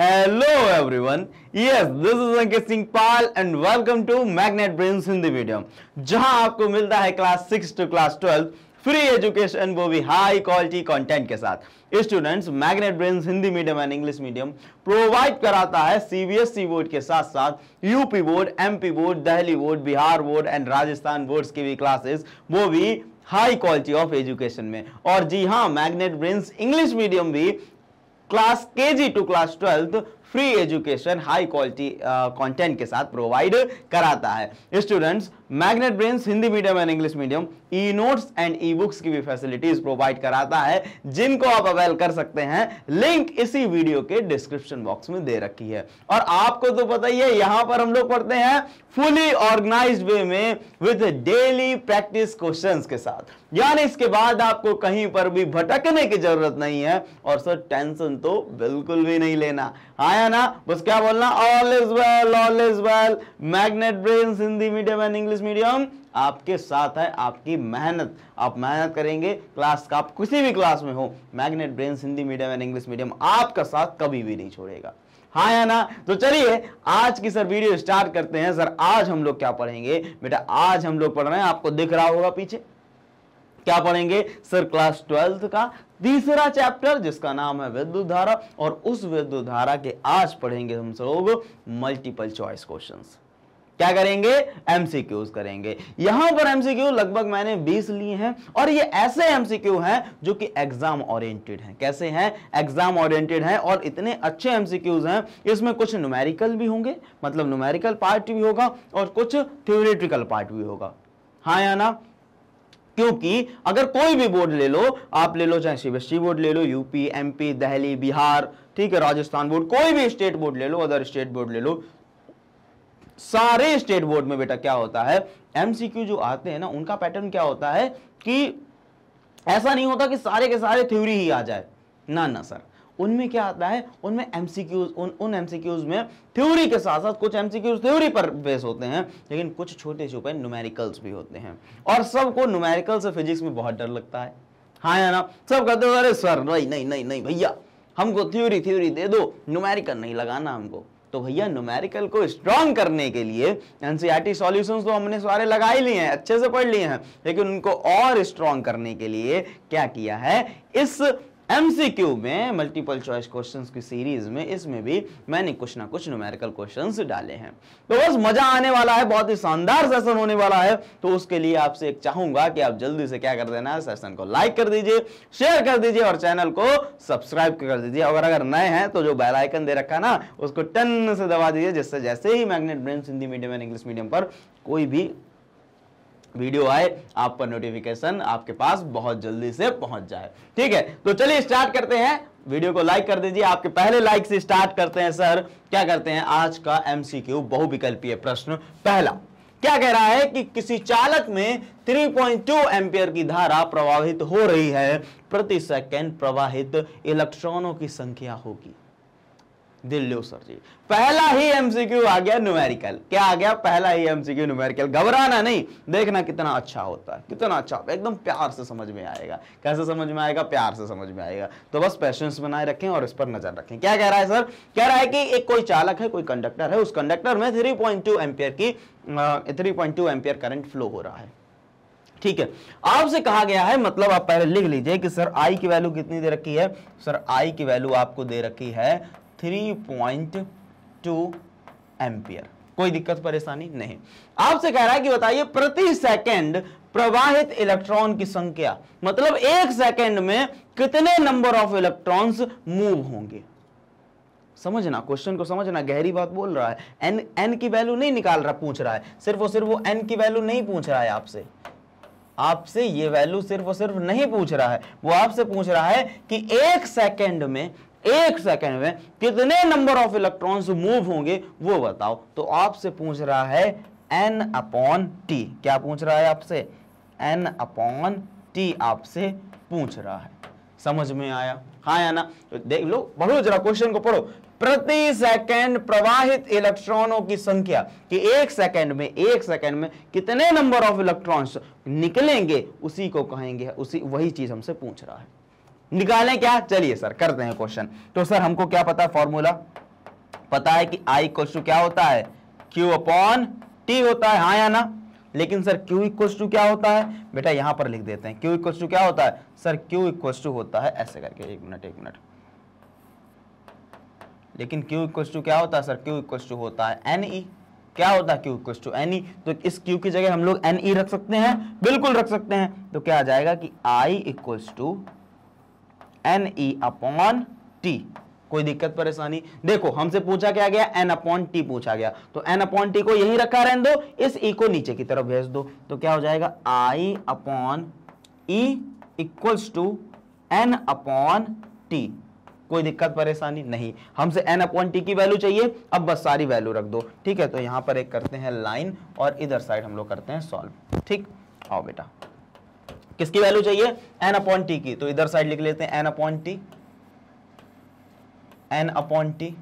Hello everyone yes this is Ankit Singh Pal and welcome to magnet brains Hindi medium जहां आपको मिलता है class six to class 12 free education वो भी हाई क्वालिटी कंटेंट के साथ students magnet brain Hindi medium and English medium provide कराता है सीबीएसई बोर्ड e के साथ साथ UP board MP board Delhi board Bihar board and Rajasthan boards की भी क्लासेस वो भी हाई क्वालिटी ऑफ एजुकेशन में और जी हाँ मैग्नेट ब्रेन्स इंग्लिश मीडियम भी class K G to class twelfth free education high quality content के साथ प्रोवाइड कराता है students magnet brains Hindi medium and English medium E notes and E books की भी फैसिलिटीज प्रोवाइड कराता है जिनको आप अवेल कर सकते हैं लिंक इसी वीडियो के डिस्क्रिप्शन बॉक्स में दे रखी है और आपको तो पता ही है यहां पर हम लोग पढ़ते हैं फुली ऑर्गेनाइज वे में विथ डेली प्रैक्टिस क्वेश्चन के साथ यानी इसके बाद आपको कहीं पर भी भटकने की जरूरत नहीं है और सर टेंशन तो बिल्कुल भी नहीं लेना आया हाँ ना बस क्या बोलना all is well all is well magnet brain Hindi medium and English English medium आपके साथ है आपकी मेहनत आप मेहनत करेंगे क्लास का आप किसी भी क्लास में हो magnet brain Hindi medium and English medium आपका साथ कभी भी नहीं छोड़ेगा हाँ या ना तो चलिए आज की सर वीडियो स्टार्ट करते हैं सर आज हम लोग क्या पढ़ेंगे बेटा आज हम लोग पढ़ रहे हैं आपको दिख रहा होगा पीछे क्या पढ़ेंगे सर क्लास ट्वेल्थ का तीसरा चैप्टर जिसका नाम है विद्युत धारा और उस विद्युत धारा के आज पढ़ेंगे हम लोग मल्टीपल चॉइस क्वेश्चंस क्या करेंगे एमसीक्यूज करेंगे यहां पर एमसीक्यू लगभग मैंने 20 लिए हैं और ये ऐसे एमसीक्यू हैं जो कि एग्जाम ओरिएंटेड हैं कैसे हैं एग्जाम ओरिएंटेड हैं और इतने अच्छे एमसीक्यूज हैं इसमें कुछ न्यूमेरिकल भी होंगे मतलब न्यूमेरिकल पार्ट भी होगा और कुछ थ्योरेटिकल पार्ट भी होगा हाँ या ना क्योंकि अगर कोई भी बोर्ड ले लो आप ले लो चाहे सीबीएसई बोर्ड e ले लो यूपी एमपी दिल्ली बिहार ठीक है राजस्थान बोर्ड कोई भी स्टेट बोर्ड ले लो अदर स्टेट बोर्ड ले लो सारे स्टेट बोर्ड में बेटा क्या होता है एमसीक्यू जो आते हैं ना उनका पैटर्न क्या होता है कि ऐसा नहीं होता कि सारे के सारे थ्योरी ही आ जाए ना ना सर उनमें क्या आता है उनमें एमसीक्यूज उन उन एमसीक्यूज में थ्योरी के साथ साथ कुछ एमसीक्यूज थ्योरी पर बेस होते हैं लेकिन कुछ छोटे छोटे न्यूमेरिकल्स भी होते हैं और सबको न्यूमेरिकल से फिजिक्स में बहुत डर लगता है हाँ या ना सब कहते हो अरे सर नहीं नहीं नहीं नहीं भैया हमको थ्योरी थ्योरी दे दो न्यूमेरिकल नहीं लगाना हमको तो भैया न्यूमेरिकल को स्ट्रॉन्ग करने के लिए एनसीआरटी सॉल्यूशंस e तो हमने सारे लगा ही लिए हैं अच्छे से पढ़ लिए हैं लेकिन उनको और स्ट्रॉन्ग करने के लिए क्या किया है इस एमसीक्यू में मल्टीपल चॉइस क्वेश्चंस की सीरीज में इसमें भी मैंने कुछ ना कुछ न्यूमेरिकल क्वेश्चंस डाले हैं तो बस मजा आने वाला है बहुत ही शानदार सेशन होने वाला है तो उसके लिए आपसे एक चाहूंगा कि आप जल्दी से क्या कर देना है सेशन को लाइक कर दीजिए शेयर कर दीजिए और चैनल को सब्सक्राइब कर दीजिए और अगर नए हैं तो जो बेलाइकन दे रखा ना उसको टन से दबा दीजिए जिससे जैसे ही magnet brain Hindi medium and English medium पर कोई भी वीडियो आए पर नोटिफिकेशन आपके पास बहुत जल्दी से पहुंच जाए ठीक है तो चलिए स्टार्ट करते हैं वीडियो को लाइक कर दीजिए आपके पहले लाइक से स्टार्ट करते हैं सर क्या करते हैं आज का एमसीक्यू बहुविकल्पीय प्रश्न पहला क्या कह रहा है कि किसी चालक में 3.2 पॉइंट की धारा प्रवाहित हो रही है प्रति सेकेंड प्रवाहित इलेक्ट्रॉनों की संख्या होगी दिल्लो सर जी पहला ही एमसीक्यू आ गया न्यूमेरिकल क्या आ गया पहला ही एमसीक्यू न्यूमेरिकल घबराना नहीं देखना कितना अच्छा होता है कितना अच्छा होता है एकदम प्यार से समझ में आएगा कैसे समझ में आएगा प्यार से समझ में आएगा तो बस पेशेंस बनाए रखें और इस पर नजर रखें क्या कह रहा है सर कह रहा है कि एक कोई चालक है कोई कंडक्टर है उस कंडक्टर में थ्री पॉइंट की three point two current flow हो रहा है ठीक है आपसे कहा गया है मतलब आप पहले लिख लीजिए कि सर आई की वैल्यू कितनी दे रखी है सर आई की वैल्यू आपको दे रखी है थ्री पॉइंट टू एम्पियर कोई दिक्कत परेशानी नहीं आपसे कह रहा है कि बताइए प्रति सेकंड प्रवाहित इलेक्ट्रॉन की संख्या मतलब एक सेकंड में कितने नंबर ऑफ इलेक्ट्रॉन्स मूव होंगे समझना क्वेश्चन को समझना गहरी बात बोल रहा है एन एन की वैल्यू नहीं निकाल रहा पूछ रहा है सिर्फ और सिर्फ वो एन की वैल्यू नहीं पूछ रहा है आपसे आपसे ये वैल्यू सिर्फ और सिर्फ नहीं पूछ रहा है वो आपसे पूछ रहा है कि एक सेकंड में एक सेकेंड में कितने नंबर ऑफ इलेक्ट्रॉन मूव होंगे वो बताओ तो आपसे पूछ रहा है एन अपॉन टी क्या पूछ रहा है आपसे एन अपॉन टी आपसे पूछ रहा है समझ में आया हाँ या ना तो देख लो पढ़ो जरा क्वेश्चन को पढ़ो प्रति सेकंड प्रवाहित इलेक्ट्रॉनों की संख्या कि एक सेकंड में एक सेकंड में कितने नंबर ऑफ इलेक्ट्रॉन्स निकलेंगे उसी को कहेंगे उसी वही चीज हमसे पूछ रहा है निकालें क्या चलिए सर करते हैं क्वेश्चन तो सर हमको क्या पता है फॉर्मूला पता है कि आई इक्वल्स टू क्या होता है क्यू अपॉन टी होता है हाँ या ना लेकिन सर Q इक्वल्स टू क्या होता है बेटा यहां पर लिख देते हैं Q इक्वल्स टू क्या होता है सर Q इक्वल्स टू होता है ऐसे करके एक मिनट एक मिनट लेकिन Q इक्वल्स टू क्या होता है सर Q इक्वल्स टू होता है एन ई e। क्या होता है Q equals to n e तो इस Q की जगह हम लोग एन ई e रख सकते हैं बिल्कुल रख सकते हैं तो क्या आ जाएगा कि I equals to n e upon t कोई दिक्कत परेशानी देखो हमसे पूछा क्या गया एन अपॉन टी पूछा गया तो एन अपॉन टी को यही रखा रहने दो इस ई e को नीचे की तरफ भेज दो तो क्या हो जाएगा I upon e equals to n upon t कोई दिक्कत परेशानी नहीं हमसे एन अपॉन टी की वैल्यू चाहिए अब बस सारी वैल्यू रख दो ठीक है तो यहां पर एक करते हैं लाइन और इधर साइड हम लोग करते हैं सॉल्व ठीक आओ बेटा किसकी वैल्यू चाहिए एन अपॉन टी की तो इधर साइड लिख लेते हैं n upon t n upon t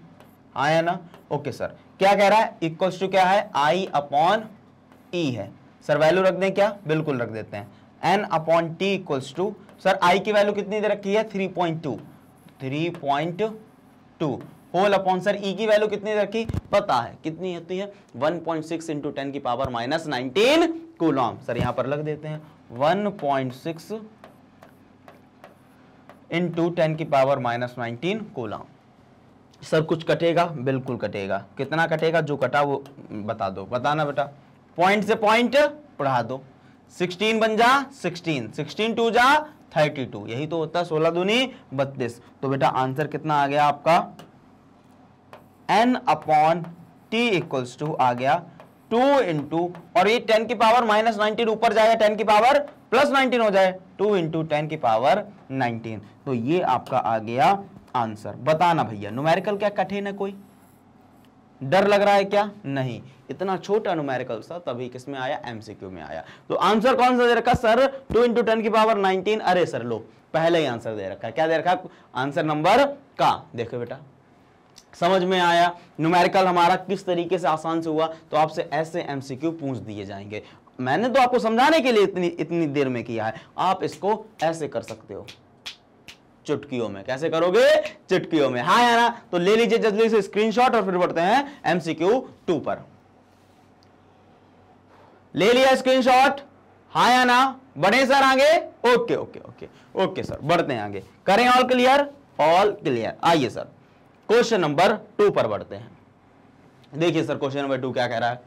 आया ना ओके सर क्या कह रहा है इक्वल्स टू क्या है आई अपॉन ई है सर वैल्यू रख दें क्या बिल्कुल रख देते हैं n upon t equals to sir I की वैल्यू कितनी दे रखी है three point two three point two whole upon sir e की वैल्यू कितनी रखी पता है कितनी होती है one point six into ten की power minus nineteen coulomb sir यहां पर लग देते हैं one point six into ten की पावर माइनस नाइनटीन कोला सब कुछ कटेगा बिल्कुल कटेगा कितना कटेगा जो कटा वो बता दो बताना बेटा पॉइंट से पॉइंट पढ़ा दो सिक्सटीन बन जा सिक्सटीन सिक्सटीन टू जा थर्टी टू यही तो होता है सोलह दूनी बत्तीस तो बेटा आंसर कितना आ गया आपका n upon t equals to आ गया टू इंटू और ये टेन की पावर माइनस नाइनटीन ऊपर जाएगा टेन की पावर प्लस नाइनटीन हो जाए टू इंटू टेन की पावर नाइनटीन तो ये आपका आ गया आंसर बताना भैया न्यूमेरिकल क्या कठिन है कोई डर लग रहा है क्या नहीं इतना छोटा न्यूमेरिकल था तभी किस में आया एमसीक्यू में आया तो आंसर कौन सा दे रखा सर टू इंटू टेन की पावर नाइनटीन अरे सर लो पहले ही आंसर दे रखा क्या दे रखा आंसर नंबर का देखो बेटा समझ में आया न्यूमेरिकल हमारा किस तरीके से आसान से हुआ तो आपसे ऐसे एमसीक्यू पूछ दिए जाएंगे मैंने तो आपको समझाने के लिए इतनी इतनी देर में किया है आप इसको ऐसे कर सकते हो चुटकियों में कैसे करोगे चुटकियों में हाँ यार तो ले लीजिए जल्दी से स्क्रीनशॉट और फिर बढ़ते हैं एमसीक्यू टू पर ले लिया स्क्रीनशॉट हाँ या ना बढ़े सर आगे okay okay okay okay sir बढ़ते हैं आगे करें ऑल क्लियर ऑल क्लियर आइए सर क्वेश्चन नंबर टू पर बढ़ते हैं देखिए सर क्वेश्चन नंबर टू क्या कह रहा है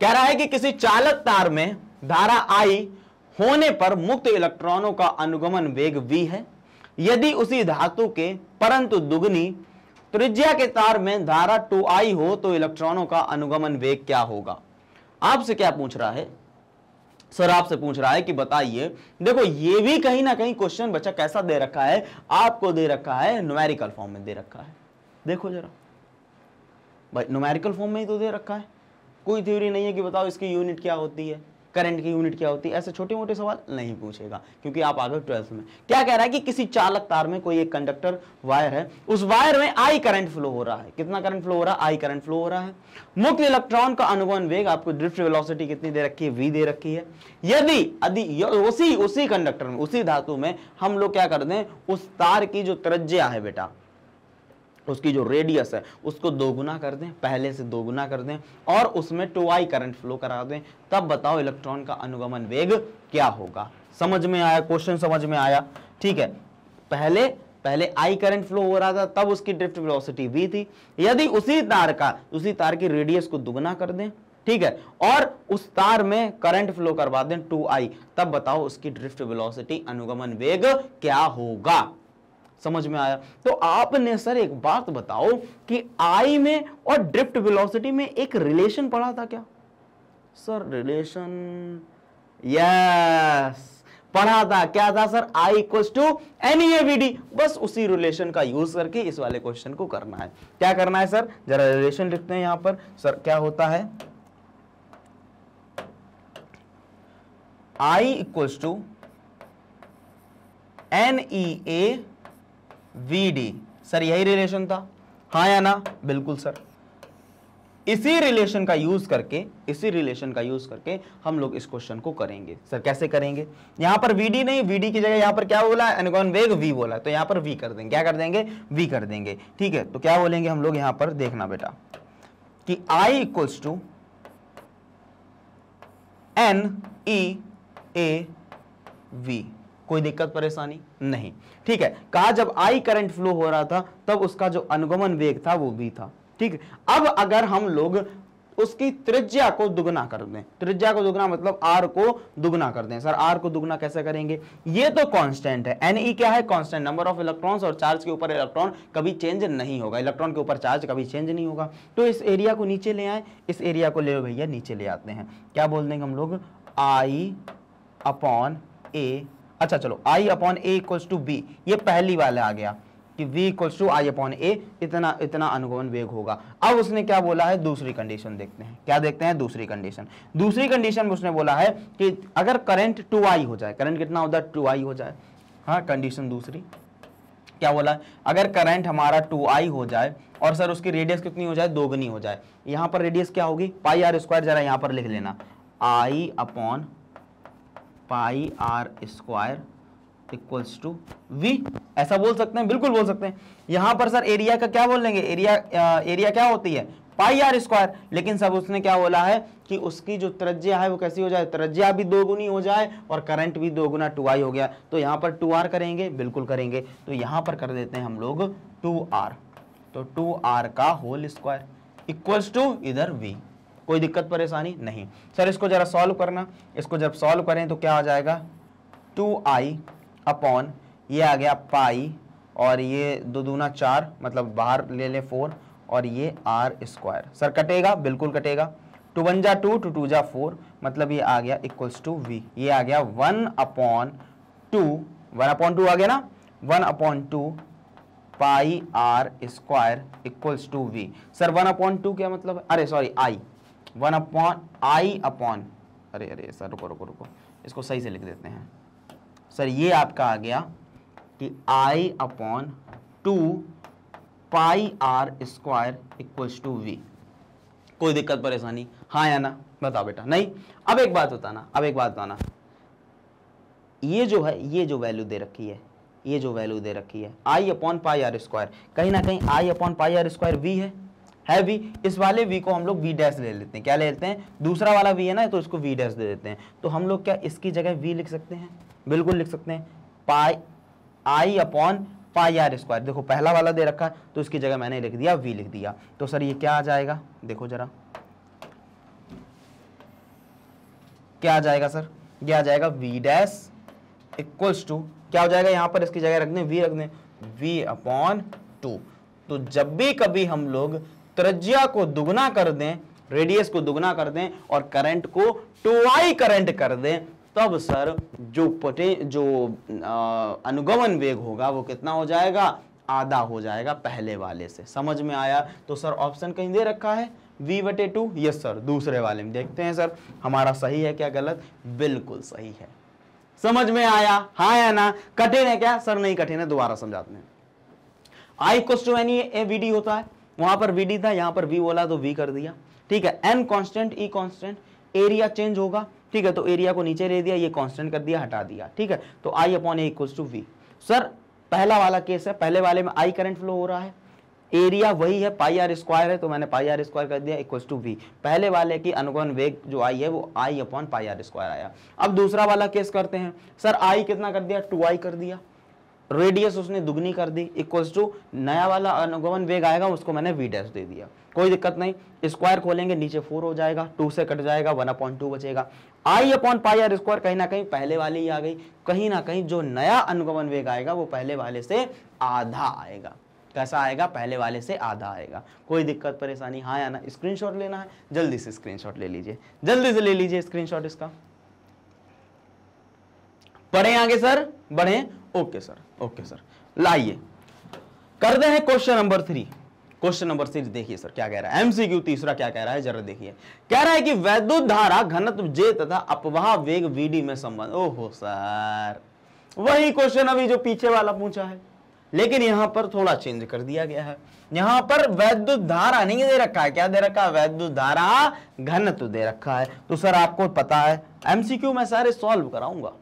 कह रहा है कि किसी चालक तार में धारा आई होने पर मुक्त इलेक्ट्रॉनों का अनुगमन वेग v है यदि उसी धातु के परंतु दुगनी त्रिज्या के तार में धारा टू आई हो तो इलेक्ट्रॉनों का अनुगमन वेग क्या होगा आपसे क्या पूछ रहा है सर आपसे पूछ रहा है कि बताइए देखो ये भी कहीं ना कहीं क्वेश्चन बच्चा कैसा दे रखा है आपको दे रखा है न्यूमेरिकल फॉर्म में दे रखा है देखो जरा भाई नोमेरिकल फॉर्म में ही तो दे रखा है कोई थ्योरी नहीं है कि बताओ इसकी यूनिट क्या होती है करंट की यूनिट क्या होती है ऐसे छोटे मोटे सवाल नहीं पूछेगा क्योंकि आप आगे ट्वेल्थ में क्या कह रहा है कि किसी चालक तार में कोई एक कंडक्टर वायर है उस वायर में आई करंट फ्लो हो रहा है कितना करंट फ्लो हो रहा है आई करंट फ्लो हो रहा है मुक्त इलेक्ट्रॉन का अनुगमन वेग आपको ड्रिफ्ट वेलोसिटी कितनी दे रखी है वी दे रखी है यदि यदि उसी उसी कंडक्टर में उसी धातु में हम लोग क्या कर दें उस तार की जो त्रज्या है बेटा उसकी जो रेडियस है उसको दोगुना कर दें पहले से दोगुना कर दें और उसमें टू आई करंट फ्लो करा दें तब बताओ इलेक्ट्रॉन का अनुगमन वेग क्या होगा समझ में आया क्वेश्चन समझ में आया ठीक है पहले पहले आई करंट फ्लो हो रहा था तब उसकी ड्रिफ्ट वेलोसिटी वी थी यदि उसी तार का उसी तार की रेडियस को दोगुना कर दें ठीक है और उस तार में करंट फ्लो करवा दें टू आई तब बताओ उसकी ड्रिफ्ट वेलोसिटी अनुगमन वेग क्या होगा समझ में आया तो आपने सर एक बात बताओ कि आई में और ड्रिफ्ट वेलोसिटी में एक रिलेशन पढ़ा था क्या सर रिलेशन यस पढ़ा था क्या था sir I equal to n d बस उसी रिलेशन का यूज करके इस वाले क्वेश्चन को करना है क्या करना है सर जरा रिलेशन लिखते हैं यहां पर सर क्या होता है I equal to n e A v d sir यही रिलेशन था हाँ या ना बिल्कुल सर इसी रिलेशन का यूज करके इसी रिलेशन का यूज करके हम लोग इस क्वेश्चन को करेंगे सर कैसे करेंगे यहां पर वीडी नहीं वीडी की जगह यहां पर क्या बोला एनगोन वेग वी बोला तो यहां पर वी कर देंगे क्या कर देंगे वी कर देंगे ठीक है तो क्या बोलेंगे हम लोग यहां पर देखना बेटा कि I equals to n e A v कोई दिक्कत परेशानी नहीं ठीक है कहा जब आई करंट फ्लो हो रहा था तब उसका जो अनुगमन वेग था वो भी था ठीक अब अगर हम लोग उसकी त्रिज्या को दुगना कर दें त्रिज्या को दुगना मतलब आर को दुगना कर दें सर आर को दुगना कैसे करेंगे ये तो कांस्टेंट है एन ई e क्या है कांस्टेंट नंबर ऑफ इलेक्ट्रॉन्स और चार्ज के ऊपर इलेक्ट्रॉन कभी चेंज नहीं होगा इलेक्ट्रॉन के ऊपर चार्ज कभी चेंज नहीं होगा तो इस एरिया को नीचे ले आए इस एरिया को ले भैया नीचे ले आते हैं क्या बोल देंगे हम लोग आई अपॉन ए अच्छा चलो I upon A equals to B ये पहली वाले आ गया कि v equals to I upon A इतना इतना अनुगमन वेग होगा अब उसने क्या बोला है दूसरी कंडीशन देखते हैं क्या देखते हैं दूसरी कंडीशन दूसरी कंडीशन में उसने बोला है कि अगर करंट टू आई हो जाए करंट कितना होता है टू आई हो जाए हाँ कंडीशन दूसरी क्या बोला अगर करंट हमारा टू आई हो जाए और सर उसकी रेडियस कितनी हो जाए दोगुनी हो जाए यहाँ पर रेडियस क्या होगी पाई आर स्क्वायर जरा यहाँ पर लिख लेना I upon pi r square equals to v ऐसा बोल सकते हैं बिल्कुल बोल सकते हैं यहाँ पर सर एरिया का क्या बोल लेंगे एरिया आ, एरिया क्या होती है पाई आर स्क्वायर लेकिन सब उसने क्या बोला है कि उसकी जो त्रज्या है वो कैसी हो जाए त्रज्या भी दोगुनी हो जाए और करंट भी दोगुना टू आई हो गया तो यहाँ पर टू आर करेंगे बिल्कुल करेंगे तो यहाँ पर कर देते हैं हम लोग टू आर तो टू आर का होल स्क्वायर इक्वल्स टू इधर वी कोई दिक्कत परेशानी नहीं सर इसको जरा सॉल्व करना इसको जब सॉल्व करें तो क्या आ जाएगा टू आई अपॉन ये आ गया पाई और ये दो दूना चार मतलब बाहर ले लें फोर और ये आर स्क्वायर सर कटेगा बिल्कुल कटेगा टू वन जा टू टू टू जा फोर मतलब ये आ गया इक्वल्स टू वी ये आ गया one upon two one upon two आ गया ना one upon two pi r square equals to v sir one upon two क्या मतलब अरे sorry I one upon I upon अरे अरे सर रुको रुको रुको इसको सही से लिख देते हैं सर ये आपका आ गया कि I upon two pi r square equals to v कोई दिक्कत परेशानी हाँ या ना बताओ बेटा नहीं अब एक बात बताना अब एक बात बताना ये जो है ये जो वैल्यू दे रखी है ये जो वैल्यू दे रखी है I upon pi r square कहीं ना कहीं I upon pi r square v है है वी इस वाले वी को हम लोग वी डैश ले लेते हैं क्या ले लेते हैं दूसरा वाला वी है ना तो इसको वी डैश दे देते हैं तो हम लोग क्या इसकी जगह वी लिख सकते हैं बिल्कुल लिख सकते हैं pi I upon pi r square देखो पहला वाला दे रखा है तो इसकी जगह मैंने लिख दिया वी लिख दिया तो सर ये क्या आ जाएगा देखो जरा क्या आ जाएगा सर ये आ जाएगा वी डैश इक्वल्स टू क्या हो जाएगा यहाँ पर इसकी जगह रख दें वी रख दें वी अपॉन टू तो जब भी कभी हम लोग त्रिज्या को दुगना कर दें रेडियस को दुगना कर दें और करंट को टूआई करंट कर दें तब सर जो पटे जो आ, अनुगमन वेग होगा वो कितना हो जाएगा आधा हो जाएगा पहले वाले से समझ में आया तो सर ऑप्शन कहीं दे रखा है वी बटे टू यस सर दूसरे वाले में देखते हैं सर हमारा सही है क्या गलत बिल्कुल सही है समझ में आया हाँ या ना कठिन है क्या सर नहीं कठिन है दोबारा समझाते हैं आई क्वेश्चन ए होता है वहां पर वी डी था यहाँ पर वी बोला तो वी कर दिया ठीक है n constant e constant area change होगा ठीक है तो एरिया को नीचे ले दिया ये कॉन्स्टेंट कर दिया हटा दिया ठीक है तो I upon A to v sir पहला वाला केस है पहले वाले में आई करंट फ्लो हो रहा है एरिया वही है पाई आर स्क्वायर है तो मैंने पाई आर स्क्वायर कर दिया इक्वल टू वी पहले वाले की अनुगमन वेग जो आई है वो I upon pi r square आया अब दूसरा वाला केस करते हैं सर आई कितना कर दिया टू आई कर दिया रेडियस उसने दुगनी कर दी इक्वल्स टू नया वाला अनुगमन वेग आएगा उसको मैंने वी डैश दे दिया कोई दिक्कत नहीं स्क्वायर खोलेंगे नीचे फोर हो जाएगा टू से कट जाएगा वन अपॉइंट टू बचेगा I upon pi r square कहीं ना कहीं पहले वाले ही आ गई कहीं ना कहीं जो नया अनुगमन वेग आएगा वो पहले वाले से आधा आएगा कैसा आएगा पहले वाले से आधा आएगा कोई दिक्कत परेशानी हाँ आना स्क्रीन स्क्रीनशॉट लेना है जल्दी से स्क्रीनशॉट ले लीजिए जल्दी से ले लीजिए स्क्रीनशॉट इसका पढ़े आगे सर बढ़े ओके सर ओके सर लाइए करते हैं question number three question number six देखिए सर क्या कह रहा है एमसीक्यू तीसरा क्या कह रहा है जरा देखिए कह रहा है कि वैद्युत धारा घनत्व जे तथा अपवाह वेग वीडी में संबंध ओहो सर वही क्वेश्चन अभी जो पीछे वाला पूछा है लेकिन यहां पर थोड़ा चेंज कर दिया गया है यहां पर वैद्युत धारा नहीं दे रखा है क्या दे रखा है वैद्युत धारा घनत्व दे रखा है तो सर आपको पता है एमसीक्यू में सारे सॉल्व कराऊंगा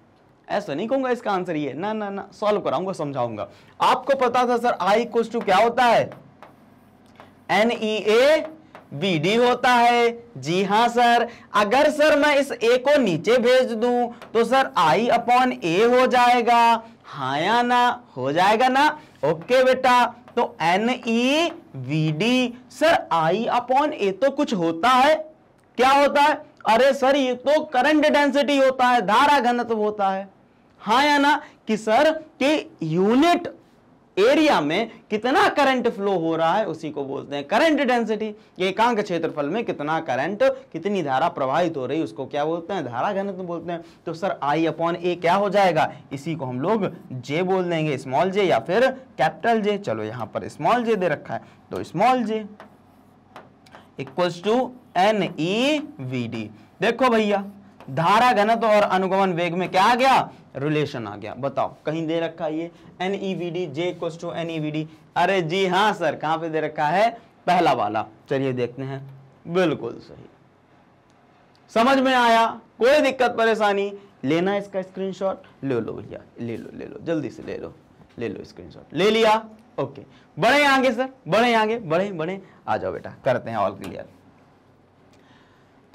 ऐसा नहीं कहूंगा इसका आंसर ये ना ना ना सॉल्व कराऊंगा समझाऊंगा आपको पता था सर आई कुछ टू क्या होता है n e A B d होता है जी हां सर अगर सर मैं इस ए को नीचे भेज दूं तो सर आई अपॉन ए हो जाएगा हा या ना हो जाएगा ना ओके बेटा तो n e v d sir I upon A तो कुछ होता है क्या होता है अरे सर ये तो करंट डेंसिटी होता है धारा घनत्व होता है हाँ या ना कि सर के यूनिट एरिया में कितना करंट फ्लो हो रहा है उसी को बोलते हैं करंट डेंसिटी एकांक क्षेत्रफल में कितना करंट कितनी धारा प्रवाहित हो रही उसको क्या बोलते हैं धारा घनत्व बोलते हैं तो सर आई अपॉन ए क्या हो जाएगा इसी को हम लोग जे बोल देंगे स्मॉल जे या फिर कैपिटल जे चलो यहां पर स्मॉल जे दे रखा है तो small j equals to n e v d देखो भैया धारा घनत्व और अनुगमन वेग में क्या आ गया रिलेशन आ गया बताओ कहीं दे रखा ये n e v d j question n e v d अरे जी हाँ सर कहां पे दे रखा है पहला वाला चलिए देखते हैं बिल्कुल सही समझ में आया कोई दिक्कत परेशानी लेना इसका स्क्रीनशॉट ले लो भैया ले लो ले लो जल्दी से ले लो ले लो स्क्रीनशॉट ले लिया ओके बढ़े आगे सर बढ़े आगे बढ़े बढ़े आ जाओ बेटा करते हैं all clear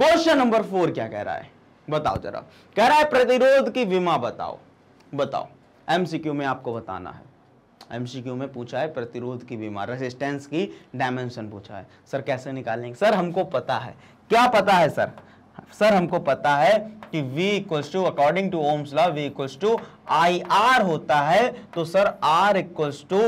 question number four क्या कह रहा है बताओ जरा कह रहा है प्रतिरोध की विमा बताओ बताओ एमसीक्यू में आपको बताना है एमसीक्यू में पूछा है प्रतिरोध की विमा रेजिस्टेंस की डायमेंशन पूछा है सर कैसे निकालेंगे सर हमको पता है क्या पता है सर सर हमको पता है कि V equals to according to Ohm's law V equals to I R होता है तो sir R equals to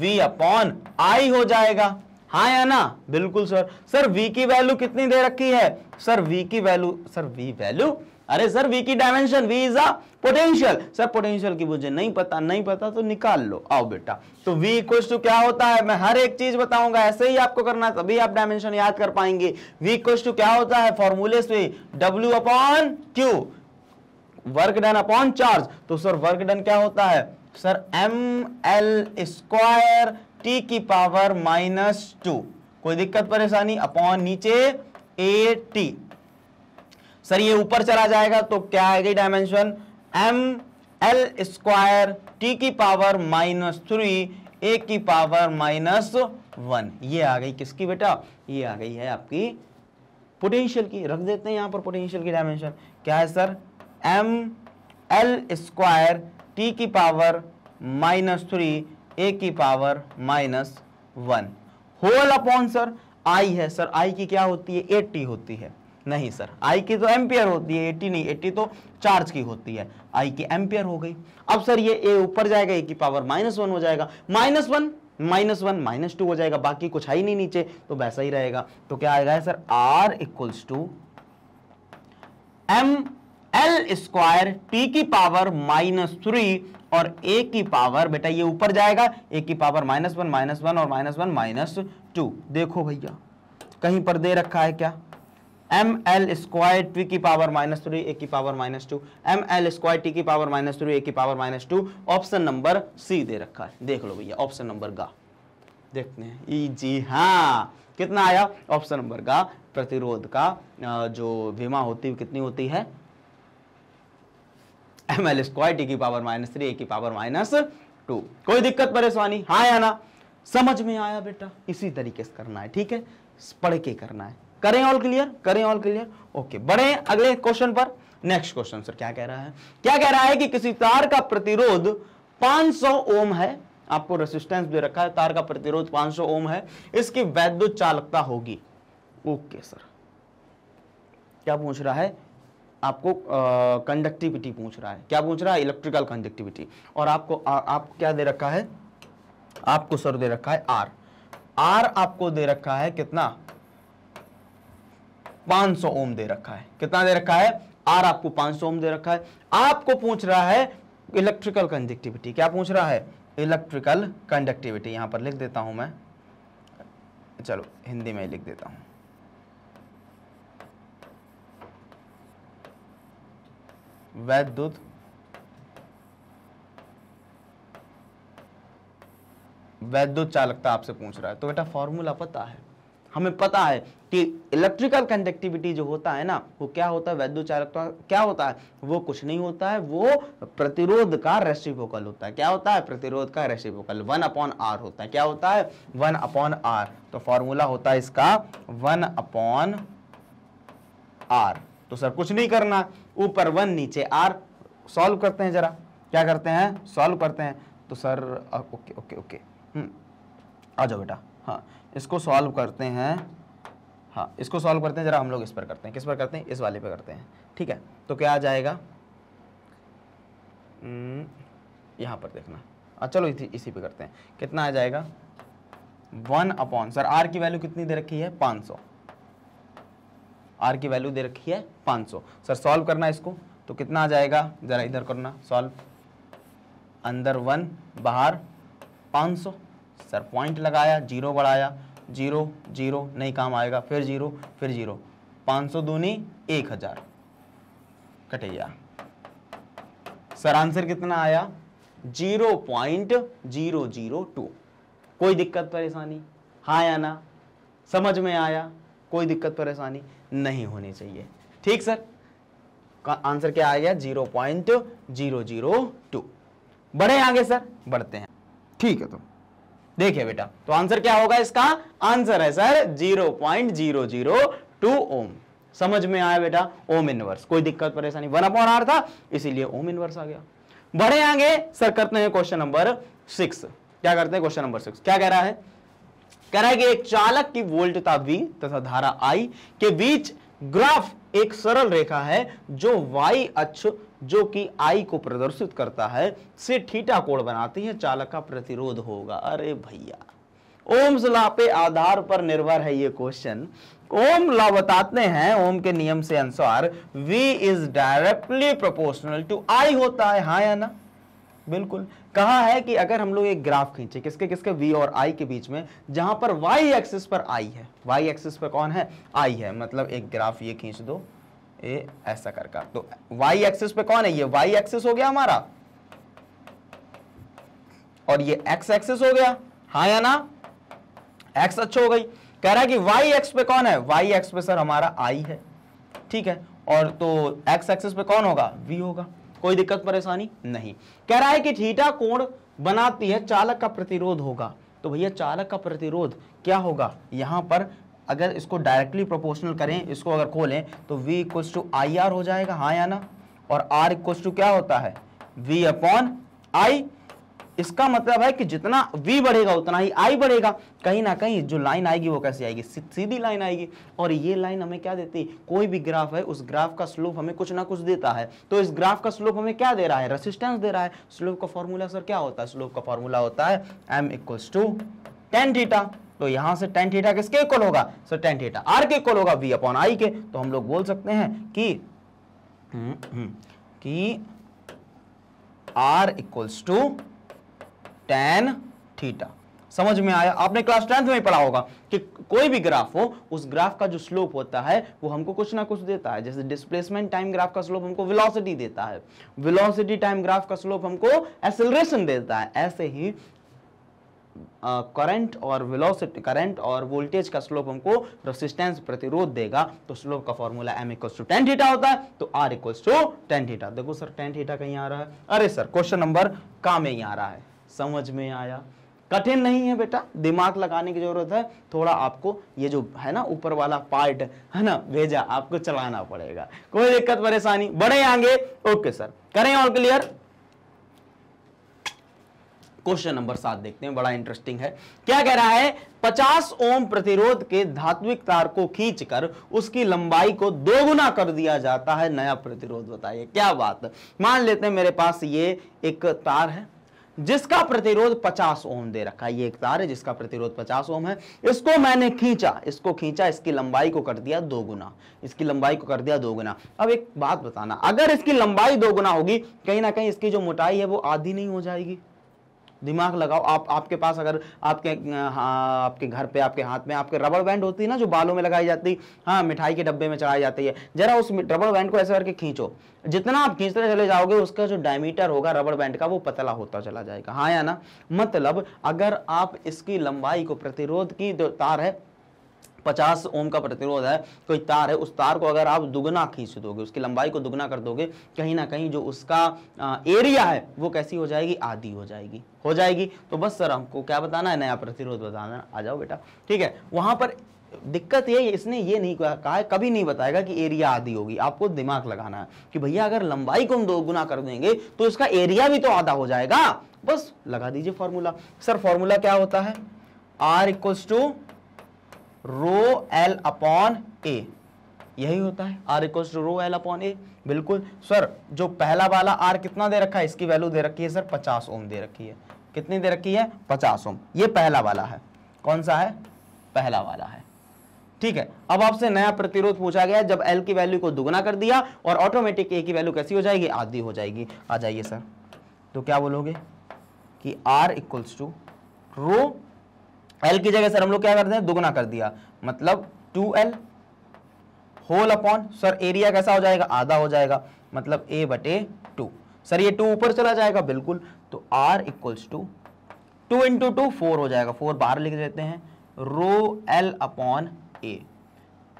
V upon I हो जाएगा हाँ या ना बिल्कुल सर सर v की वैल्यू कितनी दे रखी है सर v की वैल्यू सर v वैल्यू अरे सर v की dimension v is a potential sir potential की मुझे नहीं पता नहीं पता तो निकाल लो आओ बेटा तो v इक्वल्स टू क्या होता है मैं हर एक चीज बताऊंगा ऐसे ही आपको करना तभी आप डायमेंशन याद कर पाएंगे v इक्वल्स टू क्या होता है फॉर्मूले से w upon q work done upon charge तो सर वर्क डन क्या होता है sir M L square T की पावर माइनस टू कोई दिक्कत परेशानी अपॉन नीचे ए टी सर ये ऊपर चला जाएगा तो क्या आएगी dimension M L square T की पावर माइनस थ्री ए की पावर माइनस वन ये आ गई किसकी बेटा ये आ गई है आपकी पोटेंशियल की रख देते हैं यहां पर पोटेंशियल की डायमेंशन क्या है sir M L square T की पावर माइनस थ्री ए की power minus one whole upon sir I है सर आई की क्या होती है एट्टी होती है नहीं सर आई की तो एम्पियर होती है एट्टी नहीं एट्टी तो चार्ज की होती है आई की एम्पियर हो गई अब सर ये ए ऊपर जाएगा ए की पावर माइनस वन हो जाएगा minus one minus one minus two हो जाएगा बाकी कुछ है ही नहीं नीचे तो वैसा ही रहेगा तो क्या आएगा sir R equals to M L square T की पावर माइनस थ्री और a की पावर बेटा ये ऊपर जाएगा a की power minus one minus one और माइनस वन माइनस टू देखो भैया कहीं पर दे रखा है क्या एम एल स्क्वायर टी की पावर माइनस थ्री ए की power minus two M L square T की पावर माइनस थ्री ए की power minus to option number C दे रखा है देख लो भैया ऑप्शन नंबर गा देखते हैं जी हाँ कितना आया ऑप्शन नंबर का प्रतिरोध का जो भीमा होती कितनी होती है एम एल स्क्वायर टी की पावर माइनस थ्री ए की पावर माइनस टू कोई दिक्कत परेशानी हाँ या ना समझ में आया बेटा इसी तरीके से करना है ठीक है पढ़ के करना है करें ऑल क्लियर करें ऑल क्लियर ओके बढ़े अगले क्वेश्चन पर नेक्स्ट क्वेश्चन सर क्या कह रहा है क्या कह रहा है कि किसी तार का प्रतिरोध 500 ओम है आपको रेसिस्टेंस दे रखा है तार का प्रतिरोध 500 ओम है इसकी वैद्युत चालकता होगी ओके सर क्या पूछ रहा है आपको कंडक्टिविटी पूछ रहा है क्या पूछ रहा है इलेक्ट्रिकल कंडक्टिविटी और आपको आ, आप क्या दे रखा है आपको सर दे रखा है आर आर आपको दे रखा है कितना 500 ओम दे रखा है कितना दे रखा है आर आपको 500 ओम दे रखा है आपको पूछ रहा है इलेक्ट्रिकल कंडक्टिविटी क्या पूछ रहा है इलेक्ट्रिकल कंडक्टिविटी यहां पर लिख देता हूं मैं चलो हिंदी में लिख देता हूं वैद्युत वैद्युत चालकता तो आपसे पूछ रहा है तो बेटा फॉर्मूला पता है हमें पता है कि इलेक्ट्रिकल कंडक्टिविटी जो होता है ना वो क्या होता है वैद्युत चालकता तो क्या होता है वो कुछ नहीं होता है वो प्रतिरोध का रेसिप्रोकल होता है क्या होता है प्रतिरोध का रेसिप्रोकल वन अपॉन आर होता है क्या होता है वन अपॉन आर तो फॉर्मूला होता है इसका वन अपॉन आर तो सर कुछ नहीं करना ऊपर वन नीचे आर सॉल्व करते हैं जरा क्या करते हैं सॉल्व करते हैं तो sir okay okay okay hmm. आ जाओ बेटा हाँ इसको सॉल्व करते हैं हाँ इसको सॉल्व करते हैं जरा हम लोग इस पर करते हैं किस पर करते हैं इस वाले पर करते हैं ठीक है तो क्या आ जाएगा हम्म, यहाँ पर देखना आ, हाँ, चलो इसी इसी पे करते हैं कितना आ जाएगा वन अपॉन सर आर की वैल्यू कितनी दे रखी है पाँच सौ आर की वैल्यू दे रखी है 500 सर सॉल्व करना इसको तो कितना आ जाएगा ज़रा इधर करना सॉल्व अंदर वन बाहर 500 सर पॉइंट लगाया जीरो बढ़ाया जीरो जीरो नहीं काम आएगा फिर जीरो फिर जीरो पाँच सौ दूनी एक हज़ार कटैया सर आंसर कितना आया zero point zero zero two कोई दिक्कत परेशानी हाँ या ना समझ में आया कोई दिक्कत परेशानी नहीं होनी चाहिए ठीक सर का आंसर क्या आ गया zero point zero zero two बढ़े आगे सर बढ़ते हैं ठीक है तो देखिए बेटा तो आंसर क्या होगा इसका आंसर है sir zero point zero zero two ohm समझ में आया बेटा ओम इनवर्स कोई दिक्कत परेशानी वन अपॉन आर था इसीलिए ओम इनवर्स आ गया बढ़े आगे सर करते हैं क्वेश्चन नंबर सिक्स क्या करते हैं क्वेश्चन नंबर सिक्स क्या कह रहा है कह रहा है कि एक चालक की वोल्टता V तथा धारा I के बीच ग्राफ एक सरल रेखा है जो y अक्ष जो कि I को प्रदर्शित करता है से ठीटा कोण बनाती है चालक का प्रतिरोध होगा अरे भैया ओम्स ला पे आधार पर निर्भर है ये क्वेश्चन ओम लॉ बताते हैं ओम के नियम से अनुसार V is directly proportional to I होता है हा या ना बिल्कुल कहा है कि अगर हम लोग एक ग्राफ खींचे किसके किसके वी और आई के बीच में जहां पर वाई एक्सिस पर आई है वाई एक्सिस पर कौन है आई है मतलब एक ग्राफ ये खींच दो ये ऐसा करका तो वाई एक्सिस पर कौन है ये वाई एक्सिस हो गया हमारा और ये एक्स एक्सिस हो गया हाँ या ना एक्स अच्छा हो गई कह रहा है कि वाई एक्स पे कौन है वाई एक्स पे सर हमारा आई है ठीक है और तो एक्स एक्सिस पे कौन होगा वी होगा कोई दिक्कत परेशानी नहीं कह रहा है कि थीटा कोण बनाती है चालक का प्रतिरोध होगा तो भैया चालक का प्रतिरोध क्या होगा यहां पर अगर इसको डायरेक्टली प्रोपोर्शनल करें इसको अगर खोलें तो v equals to I R हो जाएगा हाँ या ना और r इक्वल्स टू क्या होता है v अपॉन आई इसका मतलब है कि जितना v बढ़ेगा उतना ही i बढ़ेगा कहीं ना कहीं जो लाइन आएगी वो कैसे आएगी सीधी लाइन आएगी और ये लाइन हमें क्या देती है कोई भी ग्राफ है उस ग्राफ का स्लोप हमें कुछ ना कुछ देता है तो इस ग्राफ का स्लोप हमें क्या दे रहा है रेसिस्टेंस दे रहा है स्लोप का फॉर्मूला सर क्या होता है स्लोप का फॉर्मूला होता है m equals to tan theta तो यहां से टेन थीटा किसके इक्वल होगा सर टेन थीटा आर के इक्वल होगा वी अपॉन आई के तो हम लोग बोल सकते हैं कि R equals to tan theta समझ में आया आपने क्लास टेंथ में पढ़ा होगा कि कोई भी ग्राफ हो उस ग्राफ का जो स्लोप होता है वो हमको कुछ ना कुछ देता है जैसे डिस्प्लेसमेंट टाइम ग्राफ का स्लोप हमको वेलोसिटी देता है वेलोसिटी टाइम ग्राफ का स्लोप हमको एसेलरेशन देता है ऐसे ही करंट और वेलोसिटी करंट और वोल्टेज का स्लोप हमको रेसिस्टेंस प्रतिरोध देगा तो स्लोप का formula m equals to tan theta होता है तो R equals to tan theta देखो सर टेन थीटा कहीं आ रहा है अरे सर क्वेश्चन नंबर का में ही आ रहा है समझ में आया कठिन नहीं है बेटा दिमाग लगाने की जरूरत है थोड़ा आपको ये जो है ना ऊपर वाला पार्ट है ना भेजा आपको चलाना पड़ेगा कोई दिक्कत परेशानी बढ़े आगे ओके सर करें ऑल क्लियर क्वेश्चन नंबर सात देखते हैं बड़ा इंटरेस्टिंग है क्या कह रहा है 50 ओम प्रतिरोध के धात्विक तार को खींचकर उसकी लंबाई को दोगुना कर दिया जाता है नया प्रतिरोध बताइए क्या बात मान लेते हैं मेरे पास ये एक तार है जिसका प्रतिरोध 50 ओम दे रखा है ये एक तार है जिसका प्रतिरोध 50 ओम है इसको मैंने खींचा इसको खींचा इसकी लंबाई को कर दिया दो गुना इसकी लंबाई को कर दिया दो गुना अब एक बात बताना अगर इसकी लंबाई दो गुना होगी कहीं ना कहीं इसकी जो मोटाई है वो आधी नहीं हो जाएगी दिमाग लगाओ आप आपके पास अगर आपके हाँ आपके घर पे आपके हाथ में आपके रबड़ बैंड होती है ना जो बालों में लगाई जाती हाँ मिठाई के डब्बे में चढ़ाई जाती है जरा उस रबड़ बैंड को ऐसे करके खींचो जितना आप खींचते चले जाओगे उसका जो डायमीटर होगा रबड़ बैंड का वो पतला होता चला जाएगा हाँ या ना मतलब अगर आप इसकी लंबाई को प्रतिरोध की जो तार है पचास ओम का प्रतिरोध है कोई तार है उस तार को अगर आप दुगना खींच दोगे उसकी लंबाई को दुगना कर दोगे कहीं ना कहीं जो उसका एरिया है वो कैसी हो जाएगी आधी हो जाएगी हो जाएगी तो बस सर हमको क्या बताना है नया प्रतिरोध बताना आ जाओ बेटा ठीक है वहां पर दिक्कत ये इसने ये नहीं कहा है कभी नहीं बताएगा कि एरिया आधी होगी आपको दिमाग लगाना है कि भैया अगर लंबाई को हम दो गुना कर देंगे तो इसका एरिया भी तो आधा हो जाएगा बस लगा दीजिए फॉर्मूला सर फॉर्मूला क्या होता है R equals to rho L upon A यही होता है R equals to rho L upon A बिल्कुल सर जो पहला वाला आर कितना दे रखा है इसकी वैल्यू दे रखी है सर पचास ओम दे रखी है कितनी दे रखी है पचास ओम ये पहला वाला है कौन सा है पहला वाला है ठीक है अब आपसे नया प्रतिरोध पूछा गया जब एल की वैल्यू को दुगना कर दिया और ऑटोमेटिक ए की वैल्यू कैसी हो जाएगी आधी हो जाएगी आ जाइए सर तो क्या बोलोगे कि R equals to rho L की जगह सर हम लोग क्या करते हैं दुगना कर दिया मतलब two L whole upon sir area कैसा हो जाएगा आधा हो जाएगा मतलब ए बटे टू सर ये टू ऊपर चला जाएगा बिल्कुल तो R equals to two into two four हो जाएगा फोर बाहर लिख देते हैं रो एल अपॉन ए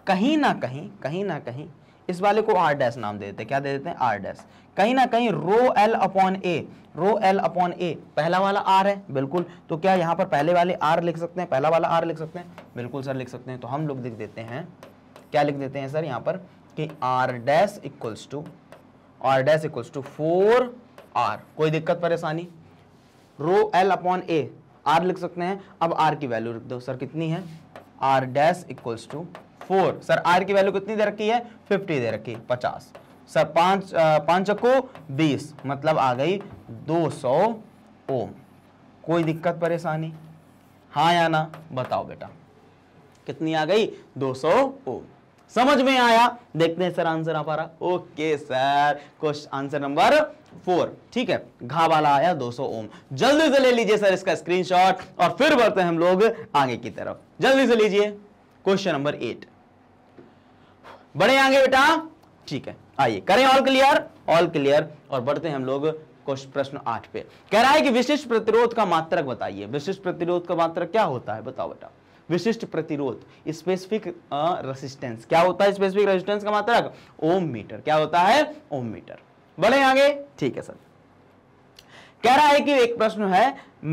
कहीं ना कहीं कहीं ना कहीं इस वाले को आर डैश नाम दे देते हैं क्या दे देते हैं आर डैश कहीं ना कहीं rho L upon A rho L upon A पहला वाला आर है बिल्कुल तो क्या यहाँ पर पहले वाले आर लिख सकते हैं पहला वाला आर लिख सकते हैं बिल्कुल सर लिख सकते हैं तो हम लोग लिख देते हैं क्या लिख देते हैं सर यहाँ पर कि R dash equals to R dash equals to four R कोई दिक्कत परेशानी rho L upon A R लिख सकते हैं अब आर की वैल्यू लिख दो सर कितनी है R dash equals to four sir R की वैल्यू कितनी दे रखी है फिफ्टी दे रखी है पचास सर पांच पांच को बीस मतलब आ गई दो सौ ओम कोई दिक्कत परेशानी हाँ या ना बताओ बेटा कितनी आ गई दो सौ ओम समझ में आया देखते हैं सर आंसर आ पा रहा okay sir question answer number four ठीक है घा वाला आया 200 ओम जल्दी से ले लीजिए सर इसका स्क्रीनशॉट और फिर बढ़ते हैं हम लोग आगे की तरफ जल्दी से लीजिए क्वेश्चन नंबर एट बढ़े आगे बेटा ठीक है आइए करें ऑल क्लियर ऑल क्लियर और बढ़ते हैं हम लोग क्वेश्चन प्रश्न आठ पे कह रहा है कि विशिष्ट प्रतिरोध का मात्रक बताइए विशिष्ट प्रतिरोध का मात्रक क्या होता है बताओ बेटा विशिष्ट प्रतिरोध स्पेसिफिक रेसिस्टेंस क्या होता है स्पेसिफिक रेसिस्टेंस का मात्रक ओम मीटर क्या होता है ओम मीटर बढ़े आगे ठीक है सर कह रहा है कि एक प्रश्न है